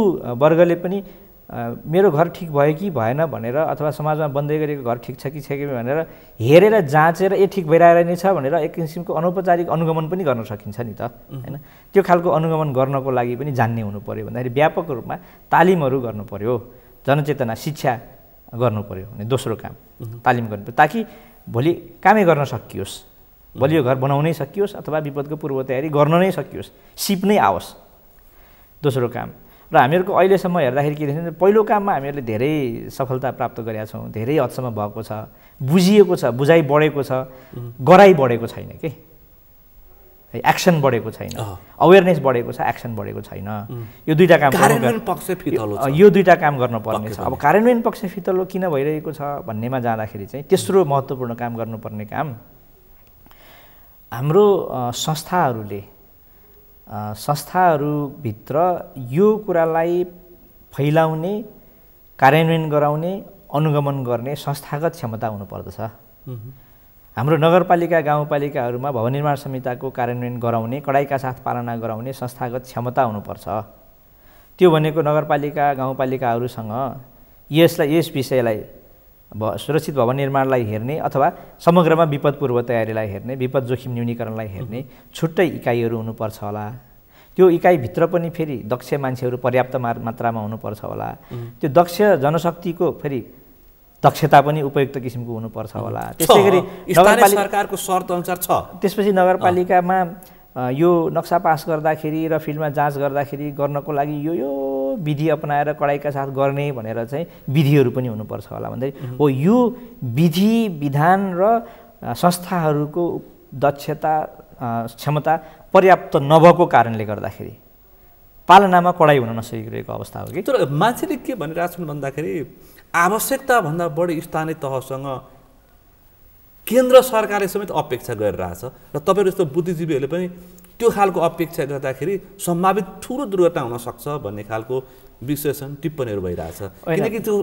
वर्गले पनि मेरो घर ठिक भयो कि भएन भनेर अथवा समाजमा बन्दै गरेको घर ठिक छ कि छ कि भनेर हेरेर जाँचेर ए ठिक भइरहेको नै छ भनेर एक किसिमको अनौपचारिक अनुगमन पनि गर्न सकिन्छ नि त होइन त्यो खालको अनुगमन गर्नको लागि पनि जान्ने हुनु पऱ्यो भन्दाखेरि व्यापक रूपमा तालिमहरू गर्नु पऱ्यो जनचेतना शिक्षा गर्नु पऱ्यो भने दोस्रो काम तालिम गर्नु पऱ्यो ताकि भोलि कामै गर्न सकियोस् भोलि यो घर बनाउनै सकियोस् अथवा विपदको पूर्व तयारी गर्न नै सकियोस् सिप नै आओस् दोस्रो काम र हामीहरूको अहिलेसम्म हेर्दाखेरि के देख्छ पहिलो काममा हामीहरूले धेरै सफलता प्राप्त गरेका छौँ धेरै हदसम्म भएको छ बुझिएको छ बुझाइ बढेको छ गराइ बढेको छैन कि है एक्सन बढेको छैन अवेरनेस बढेको छ एक्सन बढेको छैन यो दुईवटा काम पक्ष यो दुईवटा काम गर्नुपर्ने छ अब कार्यान्वयन पक्ष फितलो किन भइरहेको छ भन्नेमा जाँदाखेरि चाहिँ तेस्रो महत्त्वपूर्ण काम गर्नुपर्ने काम हाम्रो संस्थाहरूले संस्थाहरूभित्र यो कुरालाई फैलाउने कार्यान्वयन गराउने अनुगमन गर्ने संस्थागत क्षमता हुनुपर्दछ हाम्रो नगरपालिका गाउँपालिकाहरूमा भवन निर्माण संहिताको कार्यान्वयन गराउने कडाइका साथ पालना गराउने संस्थागत क्षमता हुनुपर्छ त्यो भनेको नगरपालिका गाउँपालिकाहरूसँग यसलाई यस विषयलाई अब सुरक्षित भवन निर्माणलाई हेर्ने अथवा समग्रमा विपद पूर्व तयारीलाई हेर्ने विपद जोखिम न्यूनीकरणलाई हेर्ने छुट्टै इकाइहरू हुनुपर्छ होला त्यो इकाइभित्र पनि फेरि दक्ष मान्छेहरू पर्याप्त मा मात्रामा हुनुपर्छ होला त्यो दक्ष जनशक्तिको फेरि दक्षता पनि उपयुक्त किसिमको हुनुपर्छ होला त्यसै गरी सरकारको शर्त अनुसार छ त्यसपछि नगरपालिकामा यो नक्सा पास गर्दाखेरि र फिल्डमा जाँच गर्दाखेरि गर्नको लागि यो यो विधि अपनाएर कडाइका साथ गर्ने भनेर चाहिँ विधिहरू पनि हुनुपर्छ होला भन्दै हो यो विधि विधान र संस्थाहरूको दक्षता क्षमता पर्याप्त नभएको कारणले गर्दाखेरि पालनामा कडाइ हुन नसकिरहेको अवस्था हो कि तर मान्छेले के भनिरहेको छन् भन्दाखेरि आवश्यकताभन्दा बढी स्थानीय तहसँग केन्द्र सरकारले समेत अपेक्षा गरिरहेछ र तपाईँहरू जस्तो बुद्धिजीवीहरूले पनि त्यो खालको अपेक्षा गर्दाखेरि सम्भावित ठुलो दुर्घटना हुनसक्छ भन्ने खालको विश्लेषण टिप्पणीहरू भइरहेछ किनकि त्यो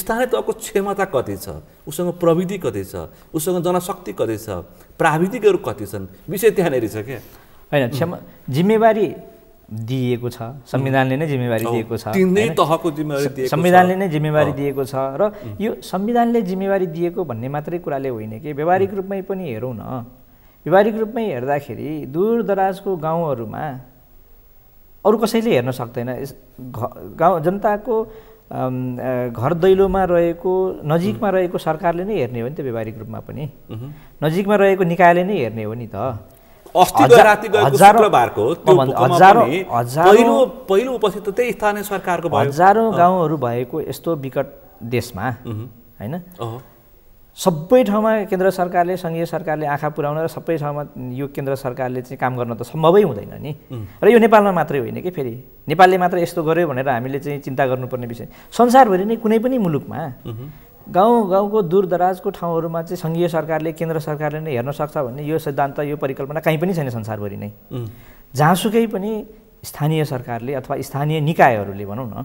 स्थानीय तहको क्षमता कति छ उसँग प्रविधि कति छ उसँग जनशक्ति कति छ प्राविधिकहरू कति छन् विषय त्यहाँनिर छ क्या होइन क्षमा जिम्मेवारी दिएको छ संविधानले नै जिम्मेवारी दिएको छ संविधानले नै जिम्मेवारी दिएको छ र यो संविधानले जिम्मेवारी दिएको भन्ने मात्रै कुराले होइन कि व्यवहारिक रूपमै पनि हेरौँ न व्यावहारिक रूपमै हेर्दाखेरि दूर दराजको गाउँहरूमा अरू कसैले हेर्न सक्दैन गाउँ जनताको घर दैलोमा रहेको नजिकमा रहेको सरकारले नै हेर्ने हो नि त व्यावहारिक रूपमा पनि नजिकमा रहेको निकायले नै हेर्ने हो नि त अस्ति राति गएको पहिलो पहिलो उपस्थित त्यही स्थानीय सरकारको हजारौँ गाउँहरू भएको यस्तो विकट देशमा होइन सबै ठाउँमा केन्द्र सरकारले सङ्घीय सरकारले आँखा पुर्याउन र सबै ठाउँमा यो केन्द्र सरकारले चाहिँ काम गर्न त सम्भवै हुँदैन नि र यो नेपालमा मात्रै होइन कि फेरि नेपालले मात्र यस्तो गर्यो भनेर हामीले चाहिँ चिन्ता गर्नुपर्ने विषय संसारभरि नै कुनै पनि मुलुकमा गाउँ गाउँको दूर दराजको ठाउँहरूमा चाहिँ सङ्घीय सरकारले केन्द्र सरकारले नै हेर्न सक्छ भन्ने यो सिद्धान्त यो परिकल्पना कहीँ पनि छैन संसारभरि नै जहाँसुकै पनि स्थानीय सरकारले अथवा स्थानीय निकायहरूले भनौँ न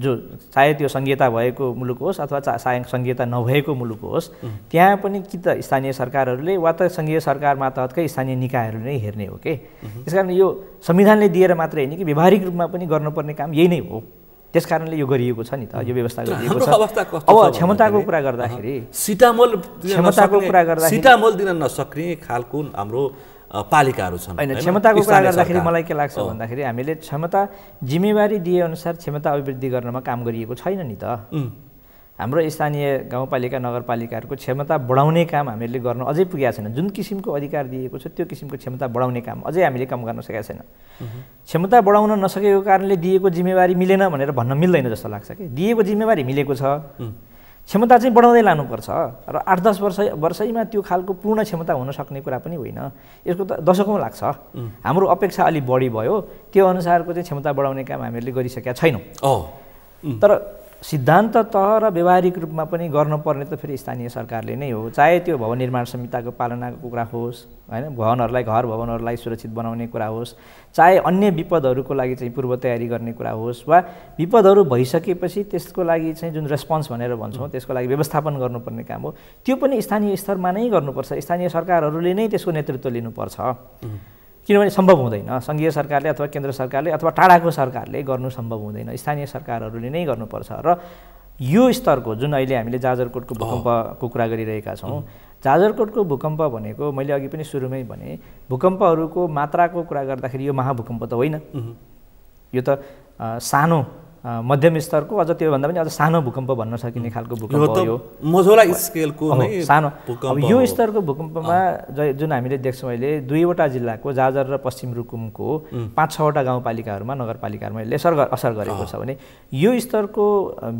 जो चाहे त्यो सङ्घीयता भएको मुलुक होस् अथवा चा सङ्घीयता नभएको मुलुक होस् त्यहाँ पनि कि त स्थानीय सरकारहरूले वा त सङ्घीय सरकार मातहतकै स्थानीय निकायहरूले नै हेर्ने हो कि त्यस कारण यो संविधानले दिएर मात्रै होइन कि व्यवहारिक रूपमा पनि गर्नुपर्ने काम यही नै हो त्यस कारणले यो गरिएको छ नि त यो व्यवस्था गरिएको छ अब क्षमताको कुरा गर्दाखेरि सिटामोल क्षमताको कुरा गर्दा सिटामोल दिन नसक्ने खालको हाम्रो पालिकाहरू छन् होइन क्षमताको कुरा गर्दाखेरि मलाई के लाग्छ भन्दाखेरि हामीले क्षमता जिम्मेवारी दिएअनुसार क्षमता अभिवृद्धि गर्नमा काम गरिएको छैन नि त हाम्रो स्थानीय गाउँपालिका नगरपालिकाहरूको क्षमता बढाउने काम हामीहरूले गर्न अझै पुगेका छैन जुन किसिमको अधिकार दिएको छ त्यो किसिमको क्षमता बढाउने काम अझै हामीले काम गर्न सकेका छैन क्षमता बढाउन नसकेको कारणले दिएको जिम्मेवारी मिलेन भनेर भन्न मिल्दैन जस्तो लाग्छ कि दिएको जिम्मेवारी मिलेको छ क्षमता चाहिँ बढाउँदै लानुपर्छ र आठ दस वर्ष वर्षैमा त्यो खालको पूर्ण क्षमता हुन सक्ने कुरा पनि होइन यसको त दशकौँ लाग्छ हाम्रो अपेक्षा अलिक बढी भयो त्यो अनुसारको चाहिँ क्षमता बढाउने काम हामीहरूले गरिसकेका छैनौँ तर सिद्धान्तत र व्यवहारिक रूपमा पनि गर्नुपर्ने त फेरि स्थानीय सरकारले नै हो चाहे त्यो भवन निर्माण संहिताको पालनाको कुरा होस् होइन भवनहरूलाई घर भवनहरूलाई सुरक्षित बनाउने कुरा होस् चाहे अन्य विपदहरूको लागि चाहिँ पूर्व तयारी गर्ने कुरा होस् वा विपदहरू भइसकेपछि त्यसको लागि चाहिँ जुन रेस्पोन्स भनेर भन्छौँ त्यसको लागि व्यवस्थापन गर्नुपर्ने काम हो त्यो पनि स्थानीय स्तरमा नै गर्नुपर्छ स्थानीय सरकारहरूले नै त्यसको नेतृत्व लिनुपर्छ किनभने सम्भव हुँदैन सङ्घीय सरकारले अथवा केन्द्र सरकारले अथवा टाढाको सरकारले गर्नु सम्भव हुँदैन स्थानीय सरकारहरूले नै गर्नुपर्छ र यो स्तरको जुन अहिले हामीले जाजरकोटको भूकम्पको कुरा गरिरहेका छौँ जाजरकोटको भूकम्प भनेको मैले अघि पनि सुरुमै भने भूकम्पहरूको मात्राको कुरा गर्दाखेरि यो महाभूकम्प त होइन यो त सानो मध्यम स्तरको अझ त्योभन्दा पनि अझ सानो भूकम्प भन्न सकिने खालको भूकम्प यो सानो यो स्तरको भूकम्पमा जुन हामीले देख्छौँ अहिले दुईवटा जिल्लाको जाजर र पश्चिम रुकुमको पाँच छवटा गाउँपालिकाहरूमा नगरपालिकाहरूमा यसले असर असर गरेको छ भने यो स्तरको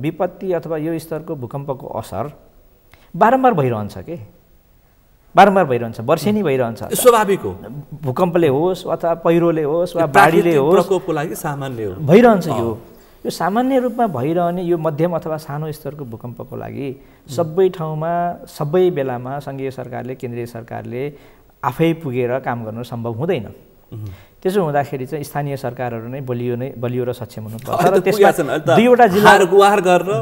विपत्ति अथवा यो स्तरको भूकम्पको असर बारम्बार भइरहन्छ कि बारम्बार भइरहन्छ वर्षेनी भइरहन्छ स्वाभाविक हो भूकम्पले होस् अथवा पहिरोले होस् वा बाढीले होस् भइरहन्छ यो यो सामान्य रूपमा भइरहने यो मध्यम अथवा सानो स्तरको भूकम्पको लागि सबै ठाउँमा सबै बेलामा सङ्घीय सरकारले केन्द्रीय सरकारले आफै पुगेर काम गर्नु सम्भव हुँदैन त्यसो हुँदाखेरि चाहिँ स्थानीय सरकारहरू नै बलियो नै बलियो र सक्षम हुनुपर्छ र त्यसमा दुईवटा जिल्ला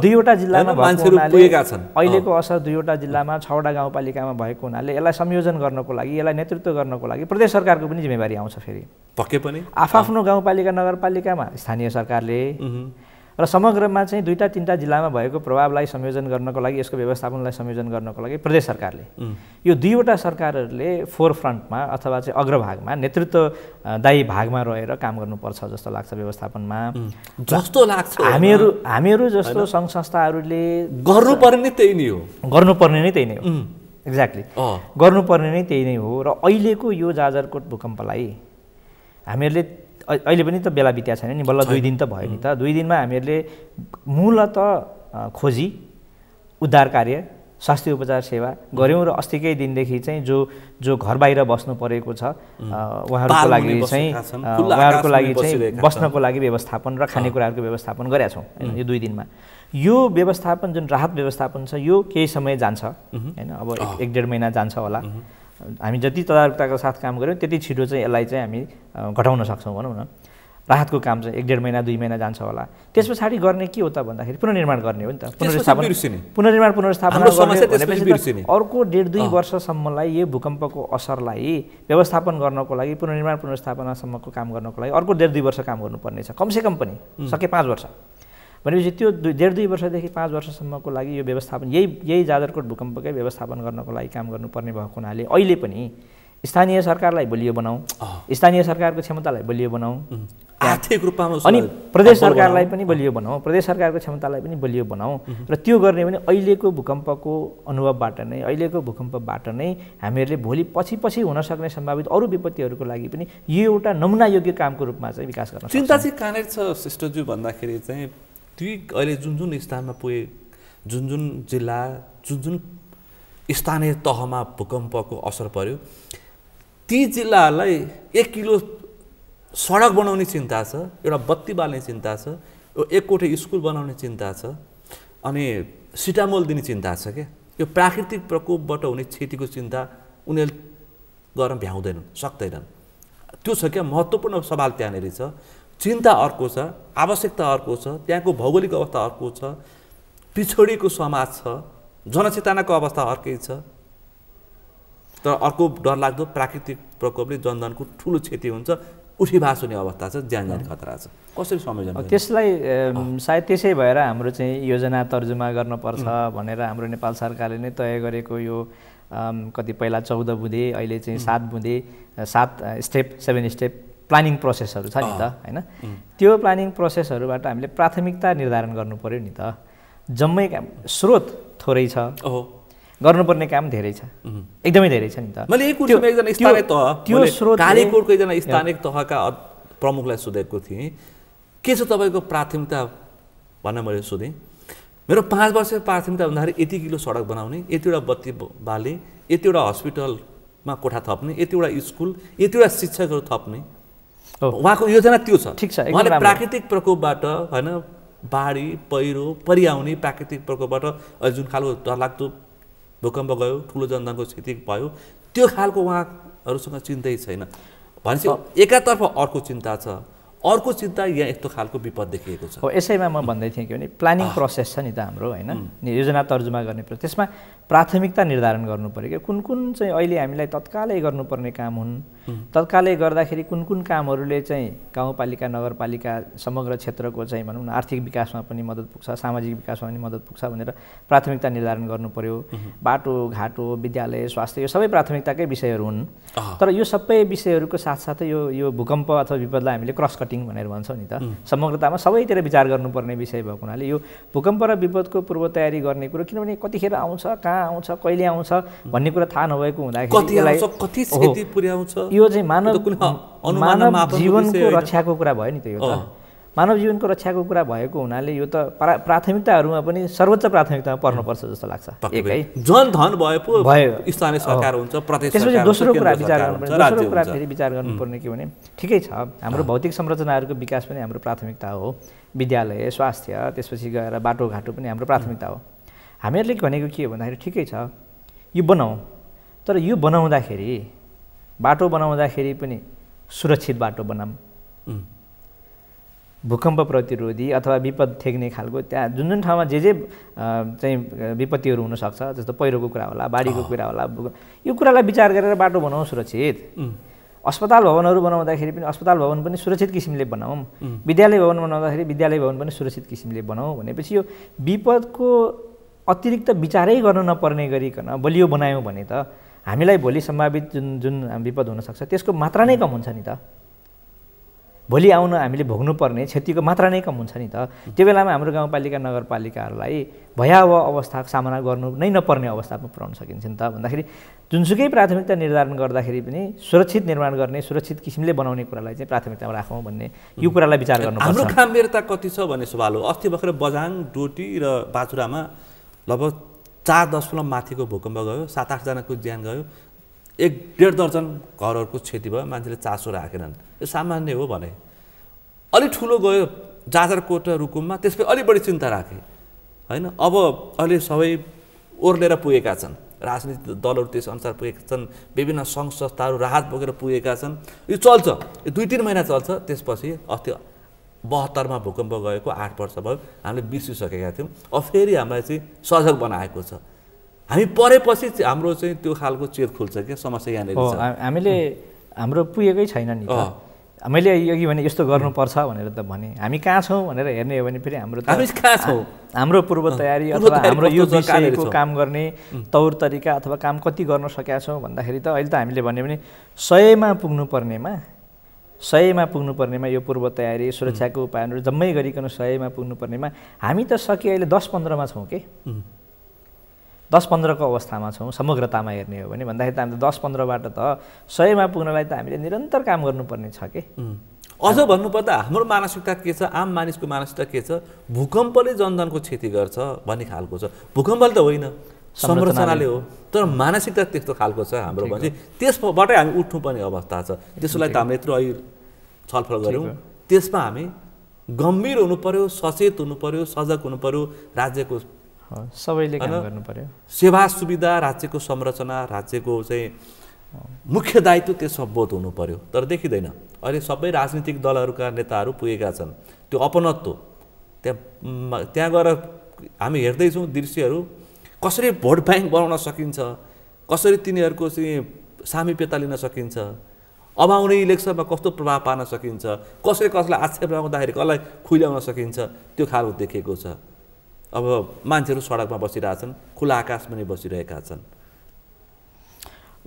दुईवटा जिल्लामा अहिलेको असर दुईवटा जिल्लामा छवटा गाउँपालिकामा भएको हुनाले यसलाई संयोजन गर्नको लागि यसलाई नेतृत्व गर्नको लागि प्रदेश सरकारको पनि जिम्मेवारी आउँछ फेरि पक्कै पनि आफआफ्नो गाउँपालिका नगरपालिकामा स्थानीय सरकारले र समग्रमा चाहिँ दुईवटा तिनवटा जिल्लामा भएको प्रभावलाई संयोजन गर्नको लागि यसको व्यवस्थापनलाई संयोजन गर्नको लागि प्रदेश सरकारले यो दुईवटा सरकारहरूले फोर फ्रन्टमा अथवा चाहिँ अग्रभागमा नेतृत्वदायी भागमा रहेर काम गर्नुपर्छ जस्तो लाग्छ व्यवस्थापनमा जस्तो लाग्छ हामीहरू हामीहरू जस्तो सङ्घ संस्थाहरूले गर्नुपर्ने नै त्यही नै हो गर्नुपर्ने नै त्यही नै हो एक्ज्याक्टली गर्नुपर्ने नै त्यही नै हो र अहिलेको यो जाजरकोट भूकम्पलाई हामीहरूले अहिले पनि त बेला बित्या छैन नि बल्ल दुई दिन त भयो नि त दुई दिनमा हामीहरूले मूलत खोजी उद्धार कार्य स्वास्थ्य उपचार सेवा गऱ्यौँ र अस्तिकै दिनदेखि चाहिँ जो जो घर बाहिर बस्नु परेको छ उहाँहरूको लागि चाहिँ उहाँहरूको लागि चाहिँ बस्नको लागि व्यवस्थापन र खानेकुराहरूको व्यवस्थापन गरेका छौँ यो दुई दिनमा यो व्यवस्थापन जुन राहत व्यवस्थापन छ यो केही समय जान्छ होइन अब एक डेढ महिना जान्छ होला हामी जति तदारुकताको साथ काम गऱ्यौँ त्यति छिटो चाहिँ यसलाई चाहिँ हामी घटाउन सक्छौँ भनौँ न राहतको काम चाहिँ एक डेढ महिना दुई महिना जान्छ होला त्यस पछाडि गर्ने के हो त भन्दाखेरि पुनर्निर्माण गर्ने हो नि त पुनर्स्थापन पुनर्निर्माण पुनर्स्थापन अर्को डेढ दुई वर्षसम्मलाई यो भूकम्पको असरलाई व्यवस्थापन गर्नको लागि पुनर्निर्माण पुनर्स्थापनासम्मको काम गर्नको लागि अर्को डेढ दुई वर्ष काम गर्नुपर्नेछ कमसेकम पनि सके पाँच वर्ष भनेपछि त्यो दुई डेढ दुई वर्षदेखि पाँच वर्षसम्मको लागि यो व्यवस्थापन यही यही जाजरकोट भूकम्पकै व्यवस्थापन गर्नको लागि काम गर्नुपर्ने भएको हुनाले अहिले पनि स्थानीय सरकारलाई बलियो बनाऊ स्थानीय सरकारको क्षमतालाई बलियो बनाऊ आर्थिक रूपमा अनि प्रदेश सरकारलाई पनि बलियो बनाऊ प्रदेश सरकारको क्षमतालाई पनि बलियो बनाऊ र त्यो गर्ने भने अहिलेको भूकम्पको अनुभवबाट नै अहिलेको भूकम्पबाट नै हामीहरूले भोलि पछि पछि हुन सक्ने सम्भावित अरू विपत्तिहरूको लागि पनि यो एउटा नमुना योग्य कामको रूपमा चाहिँ विकास गर्न चिन्ता चाहिँ कहाँनिर छ श्रेष्ठज्यू भन्दाखेरि चाहिँ ती अहिले जुन जुन स्थानमा पुगे जुन जुन जिल्ला जुन जुन स्थानीय तहमा भूकम्पको असर पर्यो ती जिल्लाहरूलाई एक किलो सडक बनाउने चिन्ता छ एउटा बत्ती बाल्ने चिन्ता छ एक कोठे स्कुल बनाउने चिन्ता छ अनि सिटामोल दिने चिन्ता छ क्या यो प्राकृतिक प्रकोपबाट हुने क्षतिको चिन्ता उनीहरूले गर्न भ्याउँदैनन् सक्दैनन् त्यो छ क्या महत्त्वपूर्ण सवाल त्यहाँनिर छ चिन्ता अर्को छ आवश्यकता अर्को छ त्यहाँको भौगोलिक अवस्था अर्को छ पिछडिएको समाज छ जनचेतनाको अवस्था अर्कै छ तर अर्को डरलाग्दो प्राकृतिक प्रकोपले जनधनको ठुलो क्षति हुन्छ उठी उठीभास हुने अवस्था छ ज्यान जाने खतरा छ कसरी संयोजन त्यसलाई सायद त्यसै भएर हाम्रो चाहिँ योजना तर्जुमा गर्नुपर्छ भनेर हाम्रो नेपाल सरकारले नै तय गरेको यो कति पहिला चौध बुँदे अहिले चाहिँ सात बुँदे सात स्टेप सेभेन स्टेप प्लानिङ प्रोसेसहरू छ नि त होइन त्यो प्लानिङ प्रोसेसहरूबाट हामीले प्राथमिकता निर्धारण गर्नु पऱ्यो नि त जम्मै काम स्रोत थोरै छ गर्नुपर्ने काम धेरै छ एकदमै धेरै छ नि त मैले एकजना त्यो स्रोत कालीकोटको एकजना स्थानीय तहका प्रमुखलाई सोधेको थिएँ के छ तपाईँको प्राथमिकता भनेर मैले सोधेँ मेरो पाँच वर्ष प्राथमिकता भन्दाखेरि यति किलो सडक बनाउने यतिवटा बत्ती बाल्ने यतिवटा हस्पिटलमा कोठा थप्ने यतिवटा स्कुल यतिवटा शिक्षकहरू थप्ने उहाँको योजना त्यो छ ठिक छ उहाँले प्राकृतिक प्रकोपबाट होइन बाढी पहिरो परिआउने प्राकृतिक प्रकोपबाट अहिले जुन खालको डरलाग्दो भूकम्प गयो ठुलो जनधनको क्षति भयो त्यो खालको उहाँहरूसँग चिन्तै छैन भनेपछि एकातर्फ अर्को चिन्ता छ अर्को चिन्ता यहाँ यस्तो खालको विपद देखिएको छ यसैमा म भन्दै थिएँ कि भने प्लानिङ प्रोसेस छ नि त हाम्रो होइन योजना तर्जुमा गर्ने त्यसमा प्राथमिकता निर्धारण गर्नु पऱ्यो क्या कुन कुन चाहिँ अहिले हामीलाई तत्कालै गर्नुपर्ने काम हुन् तत्कालै गर्दाखेरि कुन कुन कामहरूले चाहिँ गाउँपालिका नगरपालिका समग्र क्षेत्रको चाहिँ भनौँ न आर्थिक विकासमा पनि मद्दत पुग्छ सामाजिक विकासमा पनि मद्दत पुग्छ भनेर प्राथमिकता निर्धारण गर्नु पऱ्यो बाटो घाटो विद्यालय स्वास्थ्य यो सबै प्राथमिकताकै विषयहरू हुन् तर यो सबै विषयहरूको साथसाथै यो यो भूकम्प अथवा विपदलाई हामीले क्रस कटिङ भनेर भन्छौँ नि त समग्रतामा सबैतिर विचार गर्नुपर्ने विषय भएको हुनाले यो भूकम्प र विपदको पूर्व तयारी गर्ने कुरो किनभने कतिखेर आउँछ कहाँ आउँछ कहिले आउँछ भन्ने कुरा थाहा नभएको हुँदाखेरि यो चाहिँ मानव मानव जीवनको रक्षाको कुरा भयो नि त यो त मानव जीवनको रक्षाको कुरा भएको हुनाले यो त प्रा प्राथमिकताहरूमा पनि सर्वोच्च प्राथमिकतामा पर्नुपर्छ जस्तो लाग्छ भयो स्थानीय सरकार हुन्छ त्यसपछि दोस्रो कुरा विचार गर्नुपर्ने दोस्रो कुरा फेरि विचार गर्नुपर्ने के भने ठिकै छ हाम्रो भौतिक संरचनाहरूको विकास पनि हाम्रो प्राथमिकता हो विद्यालय स्वास्थ्य त्यसपछि गएर बाटोघाटो पनि हाम्रो प्राथमिकता हो हामीहरूले भनेको के हो भन्दाखेरि ठिकै छ यो बनाऊ तर यो बनाउँदाखेरि बाटो बनाउँदाखेरि पनि सुरक्षित बाटो बनाऊ भूकम्प प्रतिरोधी अथवा विपद ठेक्ने खालको त्यहाँ जुन जुन ठाउँमा जे जे चाहिँ विपत्तिहरू हुनसक्छ जस्तो पहिरोको कुरा होला बाढीको कुरा होला यो कुरालाई विचार गरेर बाटो बनाऊ सुरक्षित अस्पताल भवनहरू बनाउँदाखेरि पनि अस्पताल भवन पनि सुरक्षित किसिमले बनाऊँ विद्यालय भवन बनाउँदाखेरि विद्यालय भवन पनि सुरक्षित किसिमले बनाऊ भनेपछि यो विपदको अतिरिक्त विचारै गर्न नपर्ने गरिकन बलियो बनायौँ भने त हामीलाई भोलि सम्भावित जुन जुन विपद हुनसक्छ त्यसको मात्रा नै कम हुन्छ नि त भोलि आउन हामीले भोग्नुपर्ने क्षतिको मात्रा नै कम हुन्छ नि त त्यो बेलामा हाम्रो गाउँपालिका नगरपालिकाहरूलाई भयावह अवस्थाको सामना गर्नु नै नपर्ने अवस्थामा पुऱ्याउन सकिन्छ नि त भन्दाखेरि जुनसुकै प्राथमिकता निर्धारण गर्दाखेरि पनि सुरक्षित निर्माण गर्ने सुरक्षित किसिमले बनाउने कुरालाई चाहिँ प्राथमिकतामा राखौँ भन्ने यो कुरालाई विचार गर्नु हाम्रो कामबेरता कति छ भन्ने सवाल हो अस्ति भर्खर बजाङ डोटी र बाचुरामा लगभग चार दशमलव माथिको भूकम्प गयो सात आठजनाको ज्यान गयो एक डेढ दर्जन घरहरूको क्षति भयो मान्छेले चासो राखेनन् यो सामान्य हो भने अलिक ठुलो गयो जाजरकोट र रुकुममा त्यसपछि अलिक बढी चिन्ता राखे होइन अब अहिले सबै ओर्लेर पुगेका छन् राजनीतिक दलहरू त्यस अनुसार पुगेका छन् विभिन्न सङ्घ संस्थाहरू राहत बोकेर पुगेका छन् यो चल्छ यो दुई तिन महिना चल्छ त्यसपछि अस्ति बहत्तरमा भूकम्प गएको आठ वर्ष भयो हामीले बिर्सिसकेका थियौँ अब फेरि हामीलाई चाहिँ सजग बनाएको छ हामी परेपछि हाम्रो चाहिँ त्यो खालको चेत खुल्छ क्या समस्या यहाँनिर हामीले हाम्रो पुगेकै छैन नि मैले अघि भने यस्तो गर्नुपर्छ भनेर त भने हामी कहाँ छौँ भनेर हेर्ने हो भने फेरि हाम्रो कहाँ छौँ हाम्रो पूर्व तयारी अथवा हाम्रो यो विषयको काम गर्ने तौर तरिका अथवा काम कति गर्न सकेका छौँ भन्दाखेरि त अहिले त हामीले भन्यो भने सयमा पुग्नुपर्नेमा सयमा पुग्नुपर्नेमा यो पूर्व तयारी सुरक्षाको उपायहरू जम्मै गरिकन सयमा पुग्नुपर्नेमा हामी त सकि अहिले दस पन्ध्रमा छौँ कि दस पन्ध्रको अवस्थामा छौँ समग्रतामा हेर्ने हो भने भन्दाखेरि त हामी त दस पन्ध्रबाट त सयमा पुग्नलाई त हामीले निरन्तर काम गर्नुपर्ने छ कि अझ भन्नुपर्दा हाम्रो मानसिकता के छ आम मानिसको मानसिकता के छ भूकम्पले जनधनको क्षति गर्छ भन्ने खालको छ भूकम्पले त होइन संरचनाले हो तर मानसिकता त्यस्तो खालको छ हाम्रो भने त्यसबाटै हामी उठ्नुपर्ने अवस्था छ त्यसलाई त हामी यत्रो अहिले छलफल गऱ्यौँ त्यसमा हामी गम्भीर हुनु पऱ्यो सचेत हुनु पऱ्यो सजग हुनु पऱ्यो राज्यको सबैले काम गर्नु पर्यो सेवा सुविधा राज्यको संरचना राज्यको चाहिँ मुख्य दायित्व त्यसमा बोध हुनु पर्यो तर देखिँदैन अहिले सबै राजनीतिक दलहरूका नेताहरू पुगेका छन् त्यो अपनत्व त्यहाँ त्यहाँ गएर हामी हेर्दैछौँ दृश्यहरू कसरी भोट ब्याङ्क बनाउन सकिन्छ कसरी तिनीहरूको चाहिँ सामिप्यता लिन सकिन्छ अब आउने इलेक्सनमा कस्तो प्रभाव पार्न सकिन्छ कसरी कसलाई आक्षेप लगाउँदाखेरि कसलाई खुल्याउन सकिन्छ त्यो खालको देखेको छ अब मान्छेहरू सडकमा बसिरहेछन् खुला आकाशमा नै बसिरहेका छन्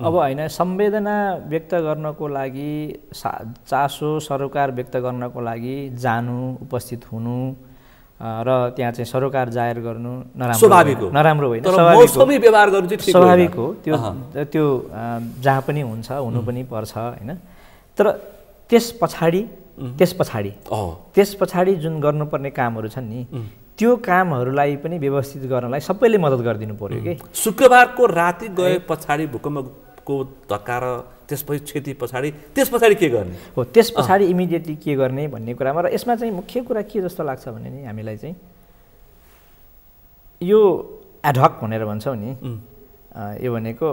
अब होइन संवेदना व्यक्त गर्नको लागि चासो सरोकार व्यक्त गर्नको लागि जानु उपस्थित हुनु र त्यहाँ चाहिँ सरोकार जाहेर गर्नु नराम्रो नराम्रो होइन स्वाभाविक हो त्यो त्यो जहाँ पनि हुन्छ हुनु पनि पर्छ होइन तर त्यस पछाडि त्यस पछाडि त्यस पछाडि जुन गर्नुपर्ने कामहरू छन् नि त्यो कामहरूलाई पनि व्यवस्थित गर्नलाई सबैले मद्दत गरिदिनु पऱ्यो कि शुक्रबारको राति गए पछाडि भूकम्पको धक्का र त्यसपछि क्षति पछाडि त्यस पछाडि के गर्ने हो त्यस पछाडि इमिडिएटली के गर्ने भन्ने कुरामा र यसमा चाहिँ मुख्य कुरा के जस्तो लाग्छ भने नि हामीलाई चाहिँ यो एडहक भनेर भन्छौँ नि यो भनेको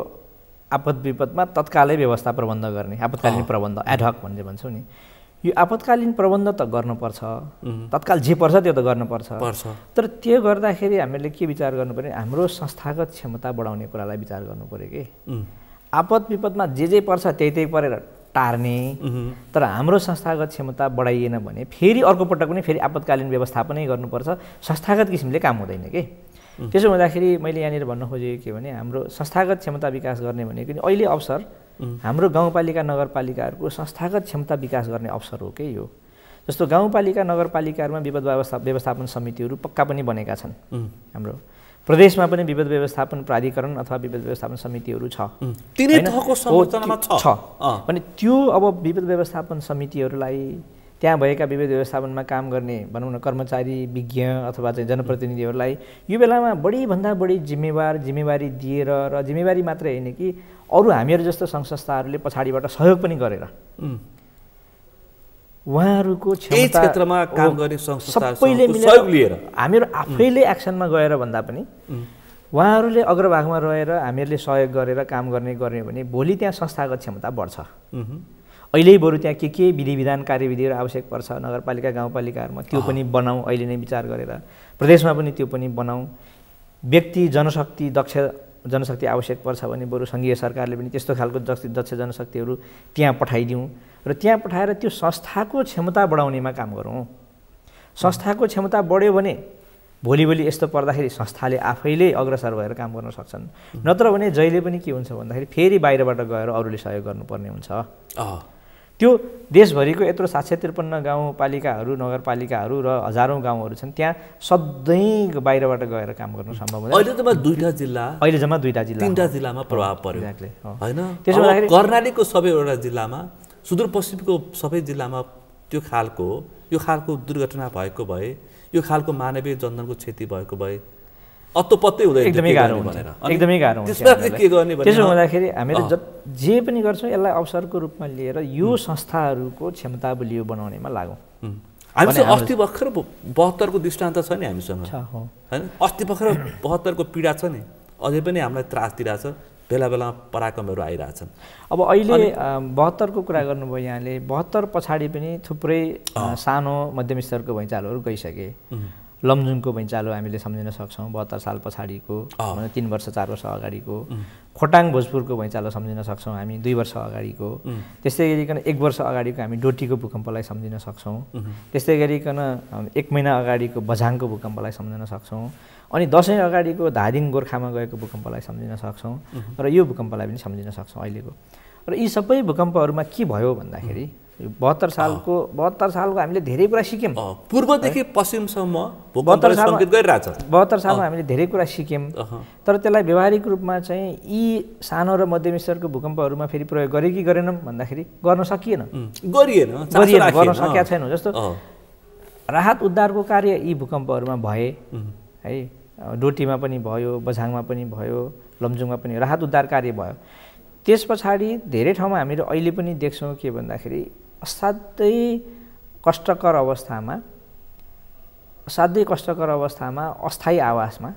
आपद विपदमा तत्कालै व्यवस्था प्रबन्ध गर्ने आपतकालीन प्रबन्ध एडहक भनेर भन्छौँ नि यो आपतकालीन प्रबन्ध त गर्नुपर्छ तत्काल जे पर्छ त्यो त गर्नुपर्छ पर्छ तर त्यो गर्दाखेरि हामीले के विचार गर्नु पऱ्यो हाम्रो संस्थागत क्षमता बढाउने कुरालाई विचार गर्नु पऱ्यो कि आपत विपदमा जे जे पर्छ त्यही त्यही परेर टार्ने तर हाम्रो संस्थागत क्षमता बढाइएन भने फेरि अर्को पटक पनि फेरि आपतकालीन व्यवस्थापनै गर्नुपर्छ संस्थागत किसिमले काम हुँदैन कि त्यसो हुँदाखेरि मैले यहाँनिर भन्न खोजेको के भने हाम्रो संस्थागत क्षमता विकास गर्ने भनेको अहिले अवसर Mm. हाम्रो गाउँपालिका नगरपालिकाहरूको संस्थागत क्षमता विकास गर्ने अवसर हो के यो जस्तो गाउँपालिका नगरपालिकाहरूमा विपद व्यवस्था व्यवस्थापन समितिहरू पक्का पनि बनेका छन् mm. हाम्रो प्रदेशमा पनि विपद व्यवस्थापन प्राधिकरण अथवा विपद व्यवस्थापन समितिहरू छ mm. छ अनि त्यो अब विपद व्यवस्थापन समितिहरूलाई त्यहाँ भएका विविध व्यवस्थापनमा काम गर्ने भनौँ न कर्मचारी विज्ञ अथवा चाहिँ जनप्रतिनिधिहरूलाई यो बेलामा बढीभन्दा बढी जिम्मेवार जिम्मेवारी दिएर र जिम्मेवारी मात्रै होइन कि अरू हामीहरू जस्तो सङ्घ संस्थाहरूले पछाडिबाट सहयोग पनि गरेर उहाँहरूको क्षेत्रमा काम गर्ने सबैले लिएर हामीहरू आफैले एक्सनमा गएर भन्दा पनि उहाँहरूले अग्रभागमा रहेर हामीहरूले सहयोग गरेर काम गर्ने गर्ने भने भोलि त्यहाँ संस्थागत क्षमता बढ्छ अहिले बरु त्यहाँ के के विधि विधान कार्यविधिहरू आवश्यक पर्छ नगरपालिका गाउँपालिकाहरूमा त्यो पनि बनाऊ अहिले नै विचार गरेर प्रदेशमा पनि त्यो पनि बनाऊ व्यक्ति जनशक्ति दक्ष जनशक्ति आवश्यक पर्छ भने बरु सङ्घीय सरकारले पनि त्यस्तो खालको दक्ष दक्ष जनशक्तिहरू त्यहाँ पठाइदिउँ र त्यहाँ पठाएर त्यो संस्थाको क्षमता बढाउनेमा काम गरौँ संस्थाको क्षमता बढ्यो भने भोलिभोलि यस्तो पर्दाखेरि संस्थाले आफैले अग्रसर भएर काम गर्न सक्छन् नत्र भने जहिले पनि के हुन्छ भन्दाखेरि फेरि बाहिरबाट गएर अरूले सहयोग गर्नुपर्ने हुन्छ त्यो देशभरिको यत्रो सात सय त्रिपन्न गाउँपालिकाहरू नगरपालिकाहरू र हजारौँ गाउँहरू छन् त्यहाँ सधैँ बाहिरबाट गएर काम गर्नु सम्भव हुँदैन अहिले जम्मा दुईवटा जिल्ला अहिले जम्मा दुईवटा जिल्ला तिनवटा जिल्लामा प्रभाव पर्यो होइन त्यसो भन्दाखेरि कर्णालीको सबैवटा जिल्लामा सुदूरपश्चिमको सबै जिल्लामा त्यो खालको यो खालको दुर्घटना भएको भए यो खालको मानवीय जनधनको क्षति भएको भए अत्तोपत्तै हुँदैन एकदमै गाह्रो एकदमै गाह्रो त्यसो हुँदाखेरि हामीले जब जे पनि गर्छौँ यसलाई अवसरको रूपमा लिएर यो संस्थाहरूको क्षमता बलियो बनाउनेमा लागौँ हामीसँग अस्ति भर्खर बहत्तरको दृष्टान्त छ नि हामीसँग होइन अस्ति भर्खर बहत्तरको पीडा छ नि अझै पनि हामीलाई त्रास दिइरहेछ बेला बेलामा पराक्रमहरू आइरहेछन् अब अहिले बहत्तरको कुरा गर्नुभयो यहाँले बहत्तर पछाडि पनि थुप्रै सानो मध्यम स्तरको भैँचालोहरू गइसके लमजुङको भैँचालो हामीले सम्झिन सक्छौँ बहत्तर साल पछाडिको तिन वर्ष चार वर्ष अगाडिको खोटाङ भोजपुरको भैँचालो सम्झिन सक्छौँ हामी दुई वर्ष अगाडिको त्यस्तै गरिकन एक वर्ष अगाडिको हामी डोटीको भूकम्पलाई सम्झिन सक्छौँ त्यस्तै गरिकन एक महिना अगाडिको बझाङको भूकम्पलाई सम्झिन सक्छौँ अनि दसैँ अगाडिको धादिङ गोर्खामा गएको भूकम्पलाई सम्झिन सक्छौँ र यो भूकम्पलाई पनि सम्झिन सक्छौँ अहिलेको र यी सबै भूकम्पहरूमा के भयो भन्दाखेरि बहत्तर सालको बहत्तर सालको हामीले धेरै कुरा सिक्यौँ पूर्वदेखि पश्चिमसम्म बहत्तर साल गरिरहेछ बहत्तर सालमा हामीले धेरै कुरा सिक्यौँ तर त्यसलाई व्यवहारिक रूपमा चाहिँ यी सानो र मध्यम स्तरको भूकम्पहरूमा फेरि प्रयोग गरे कि गरेनौँ भन्दाखेरि गर्न सकिएन गरिएन गरिएन गर्न सकिएको छैन जस्तो राहत उद्धारको कार्य यी भूकम्पहरूमा भए है डोटीमा पनि भयो बझाङमा पनि भयो लम्जुङमा पनि राहत उद्धार कार्य भयो त्यस पछाडि धेरै ठाउँमा हामीले अहिले पनि देख्छौँ के भन्दाखेरि असाध्यै कष्टकर अवस्थामा असाध्यै कष्टकर अवस्थामा अस्थायी आवासमा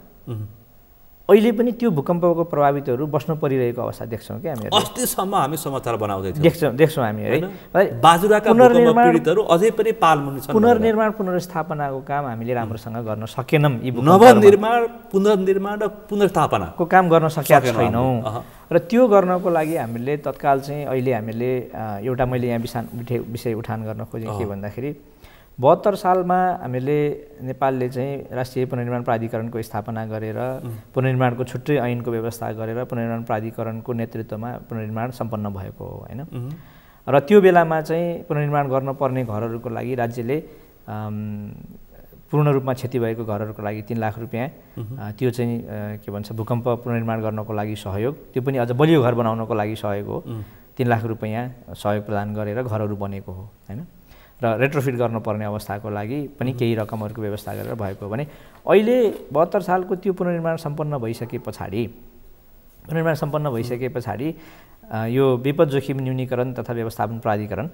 अहिले पनि त्यो भूकम्पको प्रभावितहरू बस्न परिरहेको अवस्था देख्छौँ क्या हामी अस्तिसम्म हामी समाचार बनाउँदै देख्छौँ देख्छौँ हामी है बाजुराका अझै पनि पालमुनि पुनर्निर्माण पुनर्स्थापनाको काम हामीले राम्रोसँग गर्न सकेनौँ यी नवनिर्माण पुनर्निर्माण र पुनर्स्थापनाको काम गर्न सकेका छैनौँ र त्यो गर्नको लागि हामीले तत्काल चाहिँ अहिले हामीले एउटा मैले यहाँ विषय उठान गर्न खोजेँ के भन्दाखेरि बहत्तर सालमा हामीले नेपालले चाहिँ राष्ट्रिय पुनर्निर्माण प्राधिकरणको स्थापना गरेर पुनर्निर्माणको छुट्टै ऐनको व्यवस्था गरेर पुनर्निर्माण प्राधिकरणको नेतृत्वमा पुनर्निर्माण सम्पन्न भएको हो होइन र त्यो बेलामा चाहिँ पुनर्निर्माण गर्नुपर्ने घरहरूको लागि राज्यले पूर्ण रूपमा क्षति भएको घरहरूको लागि तिन लाख रुपियाँ त्यो चाहिँ के भन्छ भूकम्प पुनर्निर्माण गर्नको लागि सहयोग त्यो पनि अझ बलियो घर बनाउनको लागि सहयोग हो तिन लाख रुपियाँ सहयोग प्रदान गरेर घरहरू बनेको हो होइन र रेट्रोफिट गर्नुपर्ने अवस्थाको लागि पनि केही रकमहरूको व्यवस्था गरेर भएको भने अहिले बहत्तर सालको त्यो पुनर्निर्माण सम्पन्न भइसके पछाडि पुनर्निर्माण सम्पन्न भइसके पछाडि यो विपद जोखिम न्यूनीकरण तथा व्यवस्थापन प्राधिकरण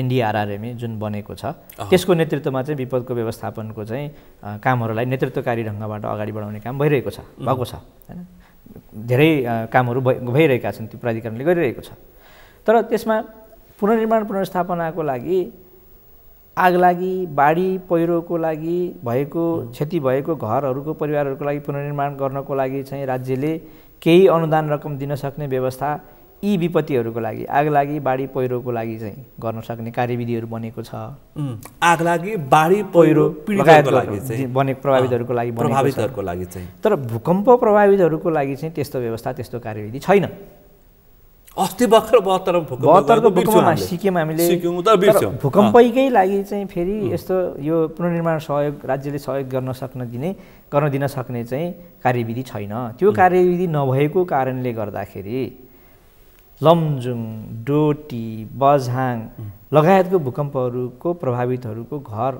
एनडिआरआरएमए जुन बनेको छ त्यसको नेतृत्वमा चाहिँ विपदको व्यवस्थापनको चाहिँ कामहरूलाई नेतृत्वकारी ढङ्गबाट अगाडि बढाउने काम भइरहेको छ भएको छ होइन धेरै कामहरू भइरहेका छन् त्यो प्राधिकरणले गरिरहेको छ तर त्यसमा पुनर्निर्माण पुनर्स्थापनाको लागि आग लागि बाढी पहिरोको लागि भएको क्षति भएको घरहरूको परिवारहरूको लागि पुनर्निर्माण गर्नको लागि चाहिँ राज्यले केही अनुदान रकम दिन सक्ने व्यवस्था यी विपत्तिहरूको लागि आग लागि बाढी पहिरोको लागि चाहिँ गर्न सक्ने कार्यविधिहरू बनेको छ आग लागि बाढी पहिरो बनेको प्रभावितहरूको लागि प्रभावितहरूको लागि चाहिँ तर भूकम्प प्रभावितहरूको लागि चाहिँ त्यस्तो व्यवस्था त्यस्तो कार्यविधि छैन अस्ति भर्खर बहत्तरको भूकम्पमा सिक्यौँ हामीले भूकम्पकै लागि चाहिँ फेरि यस्तो यो पुनर्निर्माण सहयोग राज्यले सहयोग गर्न सक्न दिने गर्न दिन सक्ने चाहिँ कार्यविधि छैन त्यो कार्यविधि नभएको कारणले गर्दाखेरि लमजुङ डोटी बझाङ लगायतको भूकम्पहरूको प्रभावितहरूको घर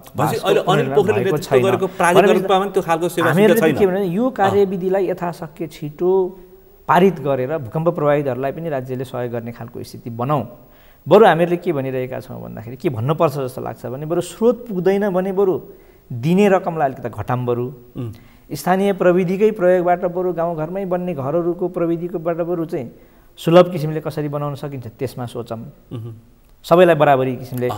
हामीले के यो कार्यविधिलाई यथाशक्य छिटो पारित गरेर भूकम्प प्रभावितहरूलाई पनि राज्यले सहयोग गर्ने खालको स्थिति बनाऊ बरु हामीहरूले के भनिरहेका छौँ भन्दाखेरि के भन्नुपर्छ जस्तो लाग्छ भने बरु स्रोत पुग्दैन भने बरु दिने रकमलाई अलिकति घटाम बरु स्थानीय प्रविधिकै प्रयोगबाट बरु गाउँघरमै बन्ने घरहरूको प्रविधिकोबाट बरु चाहिँ सुलभ किसिमले कसरी बनाउन सकिन्छ त्यसमा सोचौँ सबैलाई बराबरी किसिमले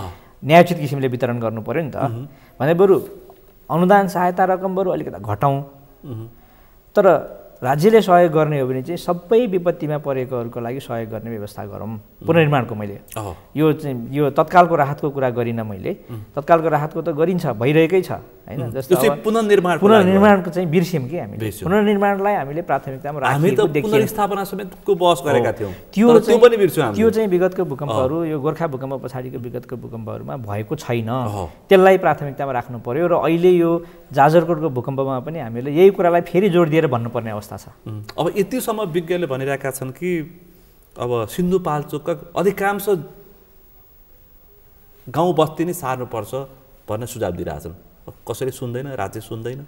न्यायोचित किसिमले वितरण गर्नु पऱ्यो नि त भने बरु अनुदान सहायता रकम बरु अलिकति घटाउँ तर राज्यले सहयोग गर्ने हो भने चाहिँ सबै विपत्तिमा परेकोहरूको लागि सहयोग गर्ने व्यवस्था गरौँ पुनर्निर्माणको मैले यो चाहिँ यो तत्कालको राहतको कुरा गरिनँ मैले तत्कालको राहतको त गरिन्छ भइरहेकै छ होइन जस्तो पुनर्निर्माण पुनर्निर्माणको चाहिँ बिर्स्यौँ कि हामी पुनर्निर्माणलाई हामीले प्राथमिकतामा राखेको पुनर्स्थापना समेतको बहस गरेका थियौँ त्यो त्यो पनि बिर्स्यौँ त्यो चाहिँ विगतको भूकम्पहरू यो गोर्खा भूकम्प पछाडिको विगतको भूकम्पहरूमा भएको छैन त्यसलाई प्राथमिकतामा राख्नु पर्यो र अहिले यो जाजरकोटको भूकम्पमा पनि हामीले यही कुरालाई फेरि जोड दिएर भन्नुपर्ने अवस्था छ अब यतिसम्म विज्ञले भनिरहेका छन् कि अब सिन्धुपाल्चोकका अधिकांश गाउँ बस्ती नै सार्नुपर्छ भन्ने सुझाव दिइरहेछन् कसैले सुन्दैन राज्य सुन्दैन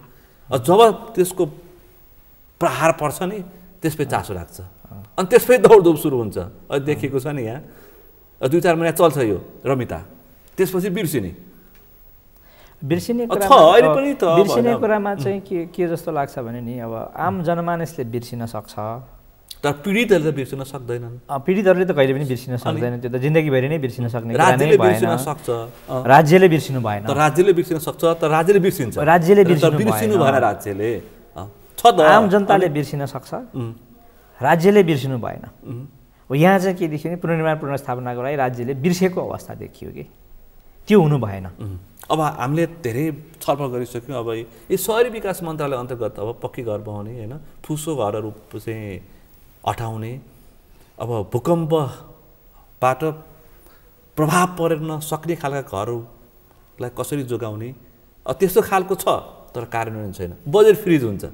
जब त्यसको प्रहार पर्छ नि त्यसपछि चासो लाग्छ अनि त्यसपछि दौडधुप सुरु हुन्छ अहिले देखेको छ नि यहाँ दुई चार महिना चल्छ यो रमिता त्यसपछि बिर्सिने बिर्सिने बिर्सिने कुरामा चाहिँ के के जस्तो लाग्छ भने नि अब आम जनमानसले बिर्सिन सक्छ तर पीडितहरूले त बिर्सिन सक्दैनन् पीडितहरूले त कहिले पनि बिर्सिन सक्दैन त्यो त जिन्दगीभरि नै बिर्सिन सक्ने राज्यले बिर्सिन सक्छ राज्यले बिर्सिनु भएन राज्यले बिर्सिन सक्छ तर राज्यले बिर्सिन्छ राज्यले बिर्सिनु भएन राज्यले छ त आम जनताले बिर्सिन सक्छ राज्यले बिर्सिनु भएन यहाँ चाहिँ के देखियो भने पुनर्निर्माण पुनर्स्थापनाको लागि राज्यले बिर्सेको अवस्था देखियो कि त्यो हुनु भएन अब हामीले धेरै छलफल गरिसक्यौँ अब यो सहरी विकास मन्त्रालय अन्तर्गत अब पक्की घर बनाउने होइन फुसो घरहरू चाहिँ हटाउने अब भूकम्पबाट प्रभाव पर्न सक्ने खालका घरहरूलाई कसरी जोगाउने त्यस्तो खालको छ तर कार्यान्वयन छैन बजेट फ्रिज हुन्छ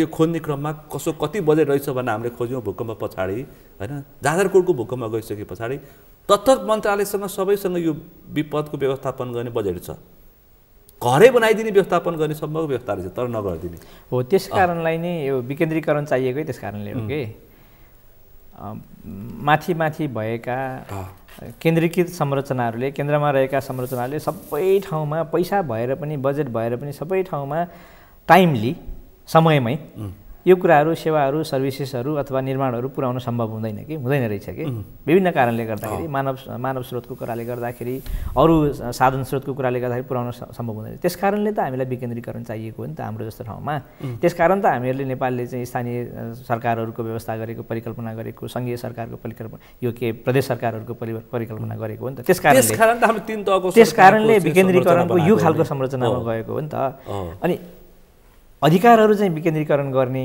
यो खोज्ने क्रममा कसो कति बजेट रहेछ भनेर हामीले खोज्यौँ भूकम्प पछाडि होइन जाजरकोटको भूकम्प गइसके पछाडि तत्त मन्त्रालयसँग सबैसँग यो विपदको व्यवस्थापन गर्ने बजेट छ घरै बनाइदिने व्यवस्थापन गर्ने सम्भव व्यवस्था रहेछ तर नगरिदिने हो त्यस कारणलाई नै यो विकेन्द्रीकरण चाहिएकै त्यस कारणले हो कि माथि माथि भएका केन्द्रीकृत संरचनाहरूले केन्द्रमा रहेका संरचनाहरूले सबै ठाउँमा पैसा भएर पनि बजेट भएर पनि सबै ठाउँमा टाइमली समयमै यो कुराहरू सेवाहरू सर्भिसेसहरू अथवा निर्माणहरू पुऱ्याउन सम्भव हुँदैन कि हुँदैन रहेछ कि विभिन्न कारणले गर्दाखेरि मानव मानव स्रोतको कुराले गर्दाखेरि अरू साधन स्रोतको कुराले गर्दाखेरि पुऱ्याउन सम्भव हुँदैन त्यस कारणले त हामीलाई विकेन्द्रीकरण चाहिएको हो नि त हाम्रो जस्तो ठाउँमा त्यसकारण त हामीहरूले नेपालले चाहिँ स्थानीय सरकारहरूको व्यवस्था गरेको परिकल्पना गरेको सङ्घीय सरकारको परिकल्पना यो के प्रदेश सरकारहरूको परिकल्पना गरेको हो नि त त्यस तहको त्यस कारणले विकेन्द्रीकरणको यो खालको संरचनामा गएको हो नि त अनि अधिकारहरू चाहिँ विकेन्द्रीकरण गर्ने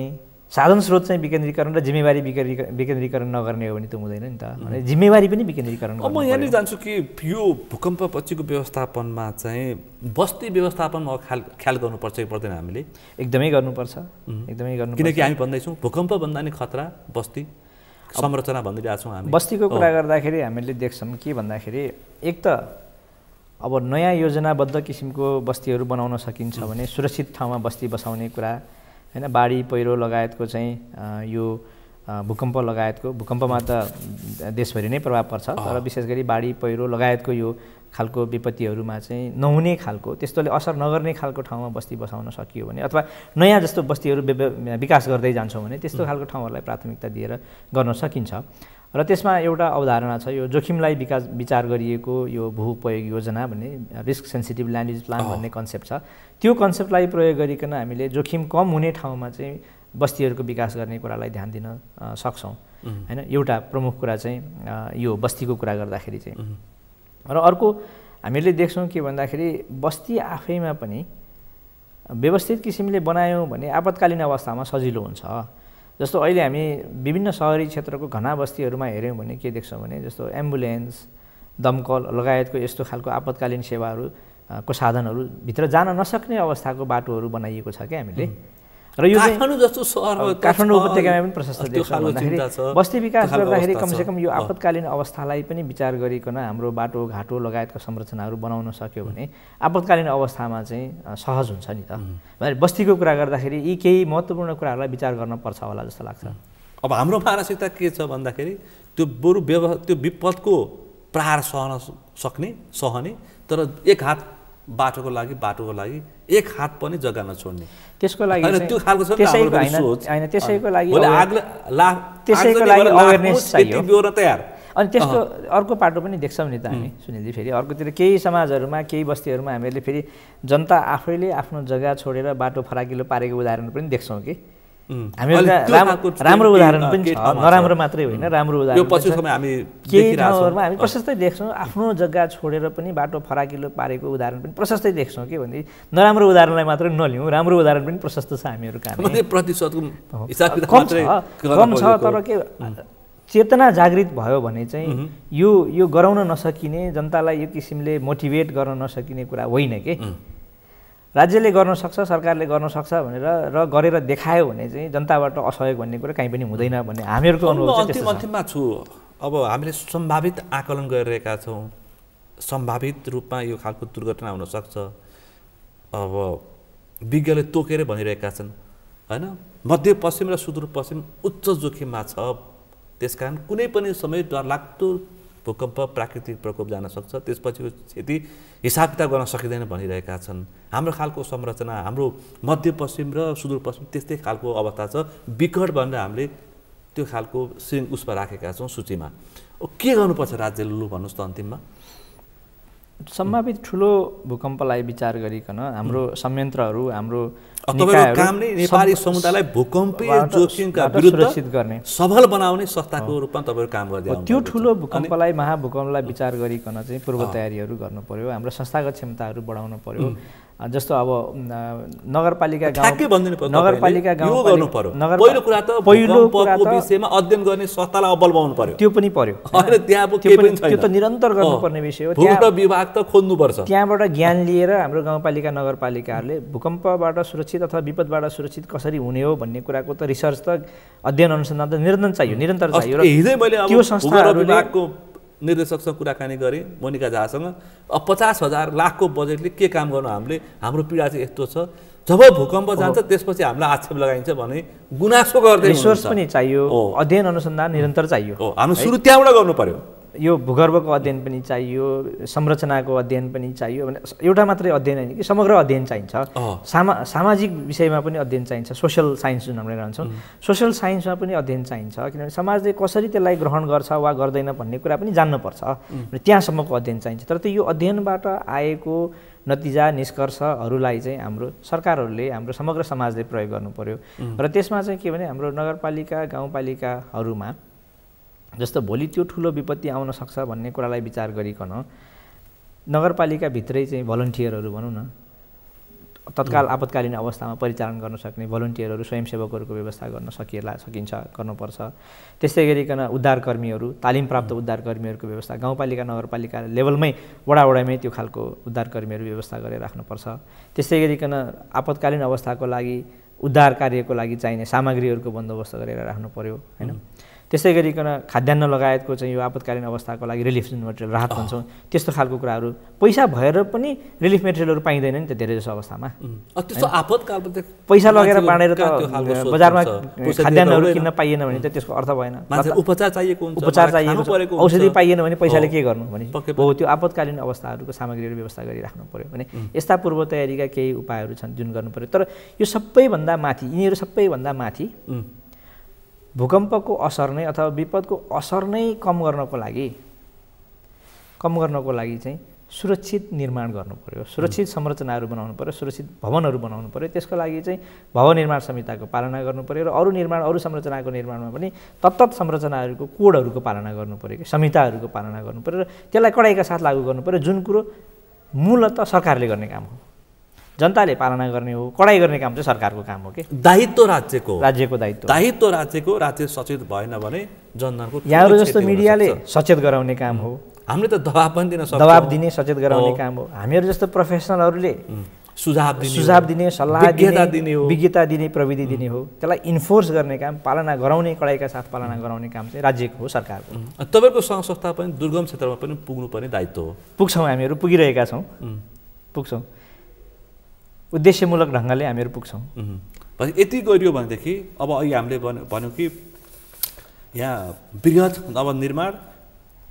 साधन स्रोत चाहिँ विकेन्द्रीकरण र जिम्मेवारी विकेन्द्रीकरण नगर्ने हो भने त हुँदैन नि त भने जिम्मेवारी पनि विकेन्द्रीकरण म यहाँ यहाँनिर जान्छु कि यो भूकम्पपछिको व्यवस्थापनमा चाहिँ बस्ती व्यवस्थापनमा ख्याल ख्याल गर्नुपर्छ कि पर्दैन हामीले एकदमै गर्नुपर्छ एकदमै गर्नु किनकि हामी भन्दैछौँ भूकम्पभन्दा नि खतरा बस्ती संरचना भनिरहेको छौँ हामी बस्तीको कुरा गर्दाखेरि हामीले देख्छौँ के भन्दाखेरि एक त अब नयाँ योजनाबद्ध किसिमको बस्तीहरू बनाउन सकिन्छ भने सुरक्षित ठाउँमा बस्ती बसाउने कुरा होइन बाढी पहिरो लगायतको चाहिँ यो भूकम्प लगायतको भूकम्पमा त देशभरि नै प्रभाव पर्छ तर विशेष गरी बाढी पहिरो लगायतको यो खालको विपत्तिहरूमा चाहिँ नहुने खालको त्यस्तोले असर नगर्ने खालको ठाउँमा बस्ती बसाउन सकियो भने अथवा नयाँ जस्तो बस्तीहरू विकास गर्दै जान्छौँ भने त्यस्तो खालको ठाउँहरूलाई प्राथमिकता दिएर गर्न सकिन्छ र त्यसमा एउटा अवधारणा छ यो जोखिमलाई विकास विचार गरिएको यो भू उपयोग योजना भन्ने risk sensitive land use plan भन्ने कन्सेप्ट छ त्यो कन्सेप्टलाई प्रयोग गरिकन हामीले जोखिम कम हुने ठाउँमा चाहिँ बस्तीहरूको विकास गर्ने कुरालाई ध्यान दिन सक्छौँ होइन एउटा प्रमुख कुरा चाहिँ यो बस्तीको कुरा गर्दाखेरि चाहिँ र अर्को हामीले देख्छौँ के भन्दाखेरि बस्ती आफैमा पनि व्यवस्थित किसिमले बनायौँ भने आपतकालीन अवस्थामा सजिलो हुन्छ जस्तो अहिले हामी विभिन्न सहरी क्षेत्रको घना बस्तीहरूमा हेऱ्यौँ भने के देख्छौँ भने जस्तो एम्बुलेन्स दमकल लगायतको यस्तो खालको आपतकालीन सेवाहरू को साधनहरू भित्र जान नसक्ने अवस्थाको बाटोहरू बनाइएको छ क्या हामीले र यो काठमाडौँ जस्तो सहर काठमाडौँ उपत्यकामा पनि प्रशस्त बस्ती विकास गर्दाखेरि कमसेकम यो आपतकालीन अवस्थालाई पनि विचार गरिकन हाम्रो बाटो घाटो लगायतका संरचनाहरू बनाउन सक्यो भने आपतकालीन अवस्थामा चाहिँ सहज हुन्छ नि त भने बस्तीको कुरा गर्दाखेरि यी केही महत्त्वपूर्ण कुराहरूलाई विचार गर्न पर्छ होला जस्तो लाग्छ अब हाम्रो मानसिकता के छ भन्दाखेरि त्यो बरु व्यव त्यो विपदको प्रहार सहन सक्ने सहने तर एक हात बाटोको लागि बाटोको लागि एक हात पनि जग्गा नछोड्ने त्यसको लागि त्यो खालको होइन त्यसैको लागि त्यसैको लागि तयार अनि त्यसको अर्को पाटो पनि देख्छौँ नि त हामी सुनिलजी फेरि अर्कोतिर केही समाजहरूमा केही बस्तीहरूमा हामीहरूले फेरि जनता आफैले आफ्नो जग्गा छोडेर बाटो फराकिलो पारेको उदाहरण पनि देख्छौँ कि हामी राम्रो उदाहरण पनि छ नराम्रो मात्रै होइन राम्रो उदाहरण हामी केही ठाउँहरूमा हामी प्रशस्तै देख्छौँ आफ्नो जग्गा छोडेर पनि बाटो फराकिलो पारेको उदाहरण पनि प्रशस्तै देख्छौँ के भने नराम्रो उदाहरणलाई मात्रै नलिउँ राम्रो उदाहरण पनि प्रशस्त छ हामीहरू कम छ तर के चेतना जागृत भयो भने चाहिँ यो यो गराउन नसकिने जनतालाई यो किसिमले मोटिभेट गर्न नसकिने कुरा होइन के राज्यले गर्न सक्छ सरकारले गर्न सक्छ भनेर र गरेर देखायो भने चाहिँ जनताबाट असहयोग भन्ने कुरा काहीँ पनि हुँदैन भन्ने हामीहरूको अनुभव अन्तिममा छु अब हामीले सम्भावित आकलन गरिरहेका छौँ सम्भावित रूपमा यो खालको दुर्घटना हुनसक्छ अब विज्ञले तोकेर भनिरहेका छन् होइन मध्यपश्चिम र सुदूरपश्चिम उच्च जोखिममा छ त्यसकारण कुनै पनि समय डरलाग्दो भूकम्प प्राकृतिक प्रकोप जान सक्छ त्यसपछिको क्षति हिसाब किताब गर्न सकिँदैन भनिरहेका छन् हाम्रो खालको संरचना हाम्रो मध्यपश्चिम र सुदूरपश्चिम त्यस्तै खालको अवस्था छ विकट भनेर हामीले त्यो खालको सिङ उसमा राखेका छौँ सूचीमा के गर्नुपर्छ राज्यले लु भन्नुहोस् त अन्तिममा सम्भावित ठुलो भूकम्पलाई विचार गरिकन हाम्रो संयन्त्रहरू हाम्रो तपाईँको काम नै नेपाली समुदायलाई भूकम्पीय जोखिमका विरुद्ध सफल बनाउने संस्थाको रूपमा तपाईँहरू काम गर्दै त्यो ठुलो भूकम्पलाई महाभूकम्पलाई विचार गरिकन चाहिँ पूर्व तयारीहरू गर्नु पर्यो हाम्रो संस्थागत क्षमताहरू बढाउनु पर्यो जस्तो अब नगरपालिका गाउँ नगरपालिका गाउँ गर्नु पहिलो कुरा त पहिलो विषयमा अध्ययन गर्ने संस्थालाई अबल पर्यो त्यो पनि पर्यो त्यो त निरन्तर गर्नुपर्ने विषय हो त्यहाँ विभाग त खोज्नुपर्छ त्यहाँबाट ज्ञान लिएर हाम्रो गाउँपालिका नगरपालिकाहरूले भूकम्पबाट सुरक्षित अथवा विपदबाट सुरक्षित कसरी हुने हो भन्ने कुराको त रिसर्च त अध्ययन अनुसन्धान त निरन्तर चाहियो निरन्तर चाहियो हिजै मैले त्यो संस्थाहरूले निर्देशकसँग कुराकानी गरेँ मोनिका झासँग अब पचास हजार लाखको बजेटले के काम गर्नु हामीले हाम्रो पीडा चाहिँ यस्तो छ जब भूकम्प जान्छ त्यसपछि हामीलाई आक्षेप लगाइन्छ भने गुनासो गर्दै रिसोर्स पनि चाहियो अध्ययन अनुसन्धान निरन्तर चाहियो हो हामी सुरु त्यहाँबाट गर्नु पर्यो यो भूगर्भको अध्ययन पनि चाहियो संरचनाको अध्ययन पनि चाहियो भने एउटा मात्रै अध्ययन होइन कि समग्र अध्ययन चाहिन्छ सामा सामाजिक विषयमा पनि अध्ययन चाहिन्छ सोसियल साइन्स जुन हामीले रहन्छौँ सोसियल साइन्समा पनि अध्ययन चाहिन्छ किनभने समाजले कसरी त्यसलाई ग्रहण गर्छ वा गर्दैन भन्ने कुरा पनि जान्नुपर्छ त्यहाँसम्मको अध्ययन चाहिन्छ तर त्यो यो अध्ययनबाट आएको नतिजा निष्कर्षहरूलाई चाहिँ हाम्रो सरकारहरूले हाम्रो समग्र समाजले प्रयोग गर्नु पऱ्यो र त्यसमा चाहिँ के भने हाम्रो नगरपालिका गाउँपालिकाहरूमा जस्तो भोलि त्यो ठुलो विपत्ति आउन सक्छ भन्ने कुरालाई विचार गरिकन नगरपालिकाभित्रै चाहिँ भलन्टियरहरू भनौँ न तत्काल आपतकालीन अवस्थामा परिचालन गर्न सक्ने भलन्टियरहरू स्वयंसेवकहरूको व्यवस्था गर्न सकिएला सकिन्छ गर्नुपर्छ त्यस्तै गरिकन उद्धारकर्मीहरू तालिम प्राप्त उद्धारकर्मीहरूको व्यवस्था गाउँपालिका नगरपालिका लेभलमै वडावडामै त्यो खालको उद्धारकर्मीहरू व्यवस्था गरेर राख्नुपर्छ त्यस्तै गरिकन आपतकालीन अवस्थाको लागि उद्धार कार्यको लागि चाहिने सामग्रीहरूको बन्दोबस्त गरेर राख्नु पऱ्यो होइन त्यसै गरिकन खाद्यान्न लगायतको चाहिँ यो आपतकालीन अवस्थाको लागि रिलिफ जुन मटेरियल राहत भन्छौँ त्यस्तो खालको कुराहरू पैसा भएर पनि रिलिफ मेटेरियलहरू पाइँदैन नि त धेरै जसो अवस्थामा त्यस्तो आपतकाल पैसा लगेर बाँडेर त बजारमा खाद्यान्नहरू किन्न पाइएन भने त त्यसको अर्थ भएन उपचार चाहिएको उपचार चाहिएको औषधि पाइएन भने पैसाले के गर्नु भने हो त्यो आपतकालीन अवस्थाहरूको सामग्रीहरू व्यवस्था गरिराख्नु पऱ्यो भने यस्ता पूर्व तयारीका केही उपायहरू छन् जुन गर्नु पऱ्यो तर यो सबैभन्दा माथि यिनीहरू सबैभन्दा माथि भूकम्पको असर नै अथवा विपदको असर नै कम गर्नको लागि कम गर्नको लागि चाहिँ सुरक्षित निर्माण गर्नु पऱ्यो सुरक्षित संरचनाहरू बनाउनु पऱ्यो सुरक्षित भवनहरू बनाउनु पऱ्यो त्यसको लागि चाहिँ भवन निर्माण संहिताको पालना गर्नु पऱ्यो र अरू निर्माण अरू संरचनाको निर्माणमा पनि तत्त संरचनाहरूको कोडहरूको पालना गर्नु पऱ्यो कि संहिताहरूको पालना गर्नु पऱ्यो र त्यसलाई कडाइका साथ लागू गर्नु पऱ्यो जुन कुरो मूलत सरकारले गर्ने काम हो जनताले पालना गर्ने हो कडाइ गर्ने काम चाहिँ सरकारको काम हो कि दायित्व राज्यको राज्यको दायित्व दायित्व राज्यको राज्य सचेत भएन भने जनधनको यहाँहरू जस्तो मिडियाले सचेत गराउने काम हो हामीले त दबाब पनि दिन दबाब दिने सचेत गराउने काम हो हामीहरू जस्तो प्रोफेसनलहरूले सुझाव सुझाव दिने सल्लाह दिने विज्ञता दिने प्रविधि दिने हो त्यसलाई इन्फोर्स गर्ने काम पालना गराउने कडाइका साथ पालना गराउने काम चाहिँ राज्यको हो सरकारको तपाईँहरूको सङ्घ संस्था पनि दुर्गम क्षेत्रमा पनि पुग्नुपर्ने दायित्व हो पुग्छौँ हामीहरू पुगिरहेका छौँ पुग्छौँ उद्देश्यमूलक ढङ्गले हामीहरू पुग्छौँ यति गरियो भनेदेखि अब अहिले हामीले भन्यौँ कि यहाँ वृहत नवनिर्माण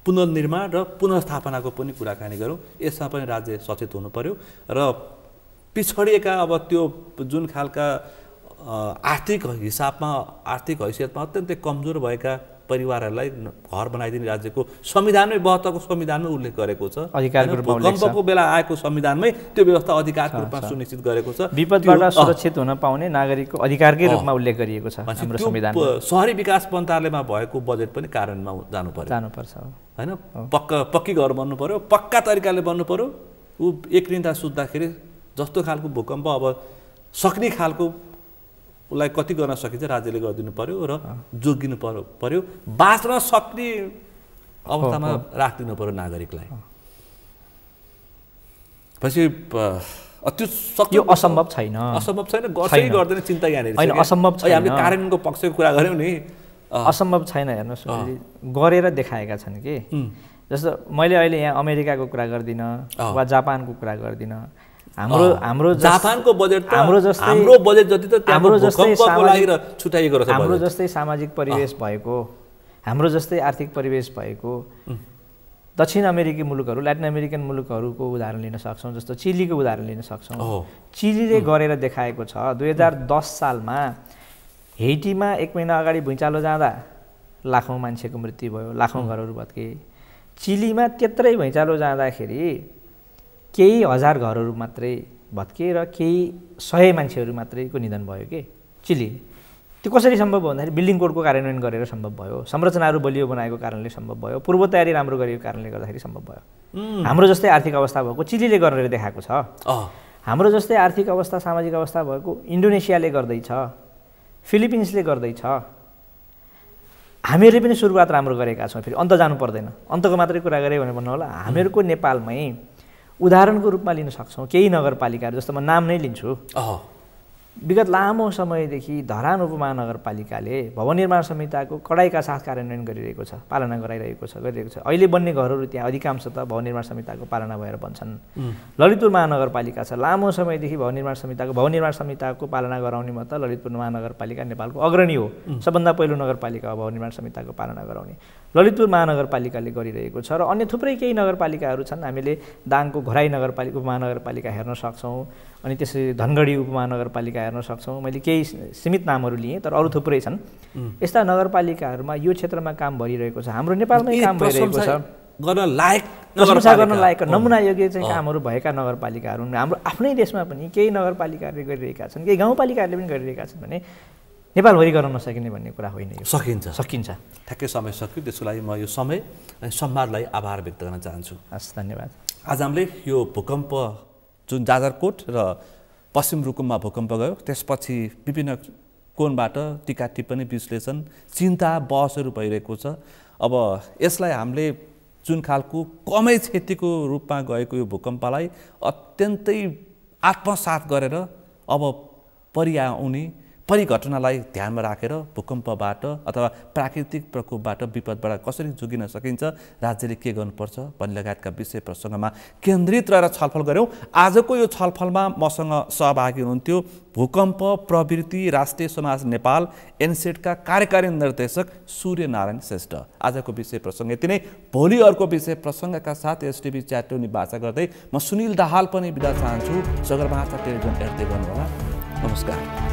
पुनर्निर्माण र पुनर्स्थापनाको पनि कुराकानी गरौँ यसमा पनि राज्य सचेत हुनु पर्यो र पिछडिएका अब त्यो जुन खालका आर्थिक हिसाबमा आर्थिक हैसियतमा अत्यन्तै कमजोर भएका परिवारहरूलाई घर बनाइदिने राज्यको संविधानमै बहत्तरको संविधानमै उल्लेख गरेको छ भूकम्पको बेला आएको संविधानमै त्यो व्यवस्था अधिकारको रूपमा सुनिश्चित गरेको छ विपदबाट सुरक्षित हुन पाउने नागरिकको अधिकारकै रूपमा उल्लेख गरिएको छ हाम्रो संविधान सहरी विकास मन्त्रालयमा भएको बजेट पनि कारणमा जानु पर्यो जानुपर्छ होइन पक्का पक्की घर बन्नु पर्यो पक्का तरिकाले बन्नु पर्यो ऊ एक निन्दा सुत्दाखेरि जस्तो खालको भूकम्प अब सक्ने खालको उसलाई कति गर्न सकिन्छ राज्यले गरिदिनु पर्यो र जोगिनु पर्यो पर्यो बाँच्न सक्ने अवस्थामा राखिदिनु पर्यो नागरिकलाई पछि त्यो सक्यो असम्भव छैन असम्भव छैन गर्छै गर्दैन चिन्ता यहाँनिर होइन असम्भव छैन हामीले कारणको पक्षको कुरा गऱ्यौँ नि असम्भव छैन हेर्नुहोस् गरेर देखाएका छन् कि जस्तो मैले अहिले यहाँ अमेरिकाको कुरा गर्दिनँ वा जापानको कुरा गर्दिनँ हाम्रो हाम्रो जापानको बजेट हाम्रो जस्तै हाम्रो बजेट जति त हाम्रो जस्तै छुट्याइएको रहेछ हाम्रो जस्तै सामाजिक परिवेश भएको हाम्रो जस्तै आर्थिक परिवेश भएको दक्षिण अमेरिकी मुलुकहरू ल्याटिन अमेरिकन मुलुकहरूको उदाहरण लिन सक्छौँ जस्तो चिलीको उदाहरण लिन सक्छौँ चिलीले गरेर देखाएको छ दुई हजार दस सालमा हेटीमा एक महिना अगाडि भुइँचालो जाँदा लाखौँ मान्छेको मृत्यु भयो लाखौँ घरहरू भत्के चिलीमा त्यत्रै भुइँचालो जाँदाखेरि केही हजार घरहरू मात्रै भत्के र केही सय मान्छेहरू मात्रैको निधन भयो के चिली त्यो कसरी सम्भव भन्दाखेरि बिल्डिङ कोडको कार्यान्वयन गरेर सम्भव भयो संरचनाहरू बलियो बनाएको कारणले सम्भव भयो पूर्व तयारी राम्रो गरेको कारणले गर्दाखेरि सम्भव भयो हाम्रो जस्तै आर्थिक अवस्था भएको चिलीले गरेर देखाएको छ हाम्रो जस्तै आर्थिक अवस्था सामाजिक अवस्था भएको इन्डोनेसियाले गर्दैछ फिलिपिन्सले गर्दैछ हामीहरूले पनि सुरुवात राम्रो गरेका छौँ फेरि अन्त जानु पर्दैन अन्तको मात्रै कुरा गरेँ भने भन्नु होला हामीहरूको नेपालमै उदाहरणको रूपमा लिन सक्छौँ केही नगरपालिकाहरू जस्तो म नाम नै लिन्छु विगत लामो समयदेखि धरान उपमहानगरपालिकाले भवन निर्माण संहिताको कडाइका साथ कार्यान्वयन गरिरहेको छ पालना गराइरहेको छ गरिरहेको छ अहिले बन्ने घरहरू त्यहाँ अधिकांश त भवन निर्माण संहिताको पालना भएर बन्छन् ललितपुर महानगरपालिका छ लामो समयदेखि भवन निर्माण संहिताको भवन निर्माण संहिताको पालना गराउने त ललितपुर महानगरपालिका नेपालको अग्रणी हो सबभन्दा पहिलो नगरपालिका हो भवन निर्माण संहिताको पालना गराउने ललितपुर महानगरपालिकाले गरिरहेको छ र अन्य थुप्रै केही नगरपालिकाहरू छन् हामीले दाङको घराई नगरपालिका उपमहानगरपालिका हेर्न सक्छौँ अनि त्यसरी धनगढी उपमहानगरपालिका नगरपालिका हेर्न सक्छौँ मैले केही सीमित नामहरू लिएँ तर अरू थुप्रै छन् यस्ता नगरपालिकाहरूमा यो क्षेत्रमा काम भइरहेको छ हाम्रो नेपालमै काम भइरहेको छ गर्न लायक प्रशंसा गर्न लायक नमुना योग्य चाहिँ कामहरू भएका नगरपालिकाहरू हाम्रो आफ्नै देशमा पनि केही नगरपालिकाहरूले गरिरहेका छन् केही गाउँपालिकाहरूले पनि गरिरहेका छन् भने नेपालभरि गर्न नसकिने भन्ने कुरा होइन यो सकिन्छ सकिन्छ ठ्याक्कै समय सक्यो त्यसको लागि म यो समय अनि सम्वादलाई आभार व्यक्त गर्न चाहन्छु हस् धन्यवाद आज हामीले यो भूकम्प जुन जाजरकोट र पश्चिम रुकुममा भूकम्प गयो त्यसपछि विभिन्न कोणबाट टिका टिप्पणी विश्लेषण चिन्ता बहसहरू भइरहेको छ अब यसलाई हामीले जुन खालको कमै क्षतिको रूपमा गएको यो भूकम्पलाई अत्यन्तै आत्मसात गरेर अब परियाउने परिघटनालाई ध्यानमा राखेर भूकम्पबाट अथवा प्राकृतिक प्रकोपबाट विपदबाट कसरी जोगिन सकिन्छ राज्यले के गर्नुपर्छ भन्ने लगायतका विषय प्रसङ्गमा केन्द्रित रहेर छलफल गऱ्यौँ आजको यो छलफलमा मसँग सहभागी हुनुहुन्थ्यो भूकम्प प्रवृत्ति राष्ट्रिय समाज नेपाल एनसेटका कार्यकारी निर्देशक सूर्यनारायण श्रेष्ठ आजको विषय प्रसङ्ग यति नै भोलि अर्को विषय प्रसङ्गका साथ एसटिभी च्याटोनी भाषा गर्दै म सुनिल दाहाल पनि बिदा चाहन्छु सगरमाथा टेलिभिजन हेर्दै गर्नुहोला नमस्कार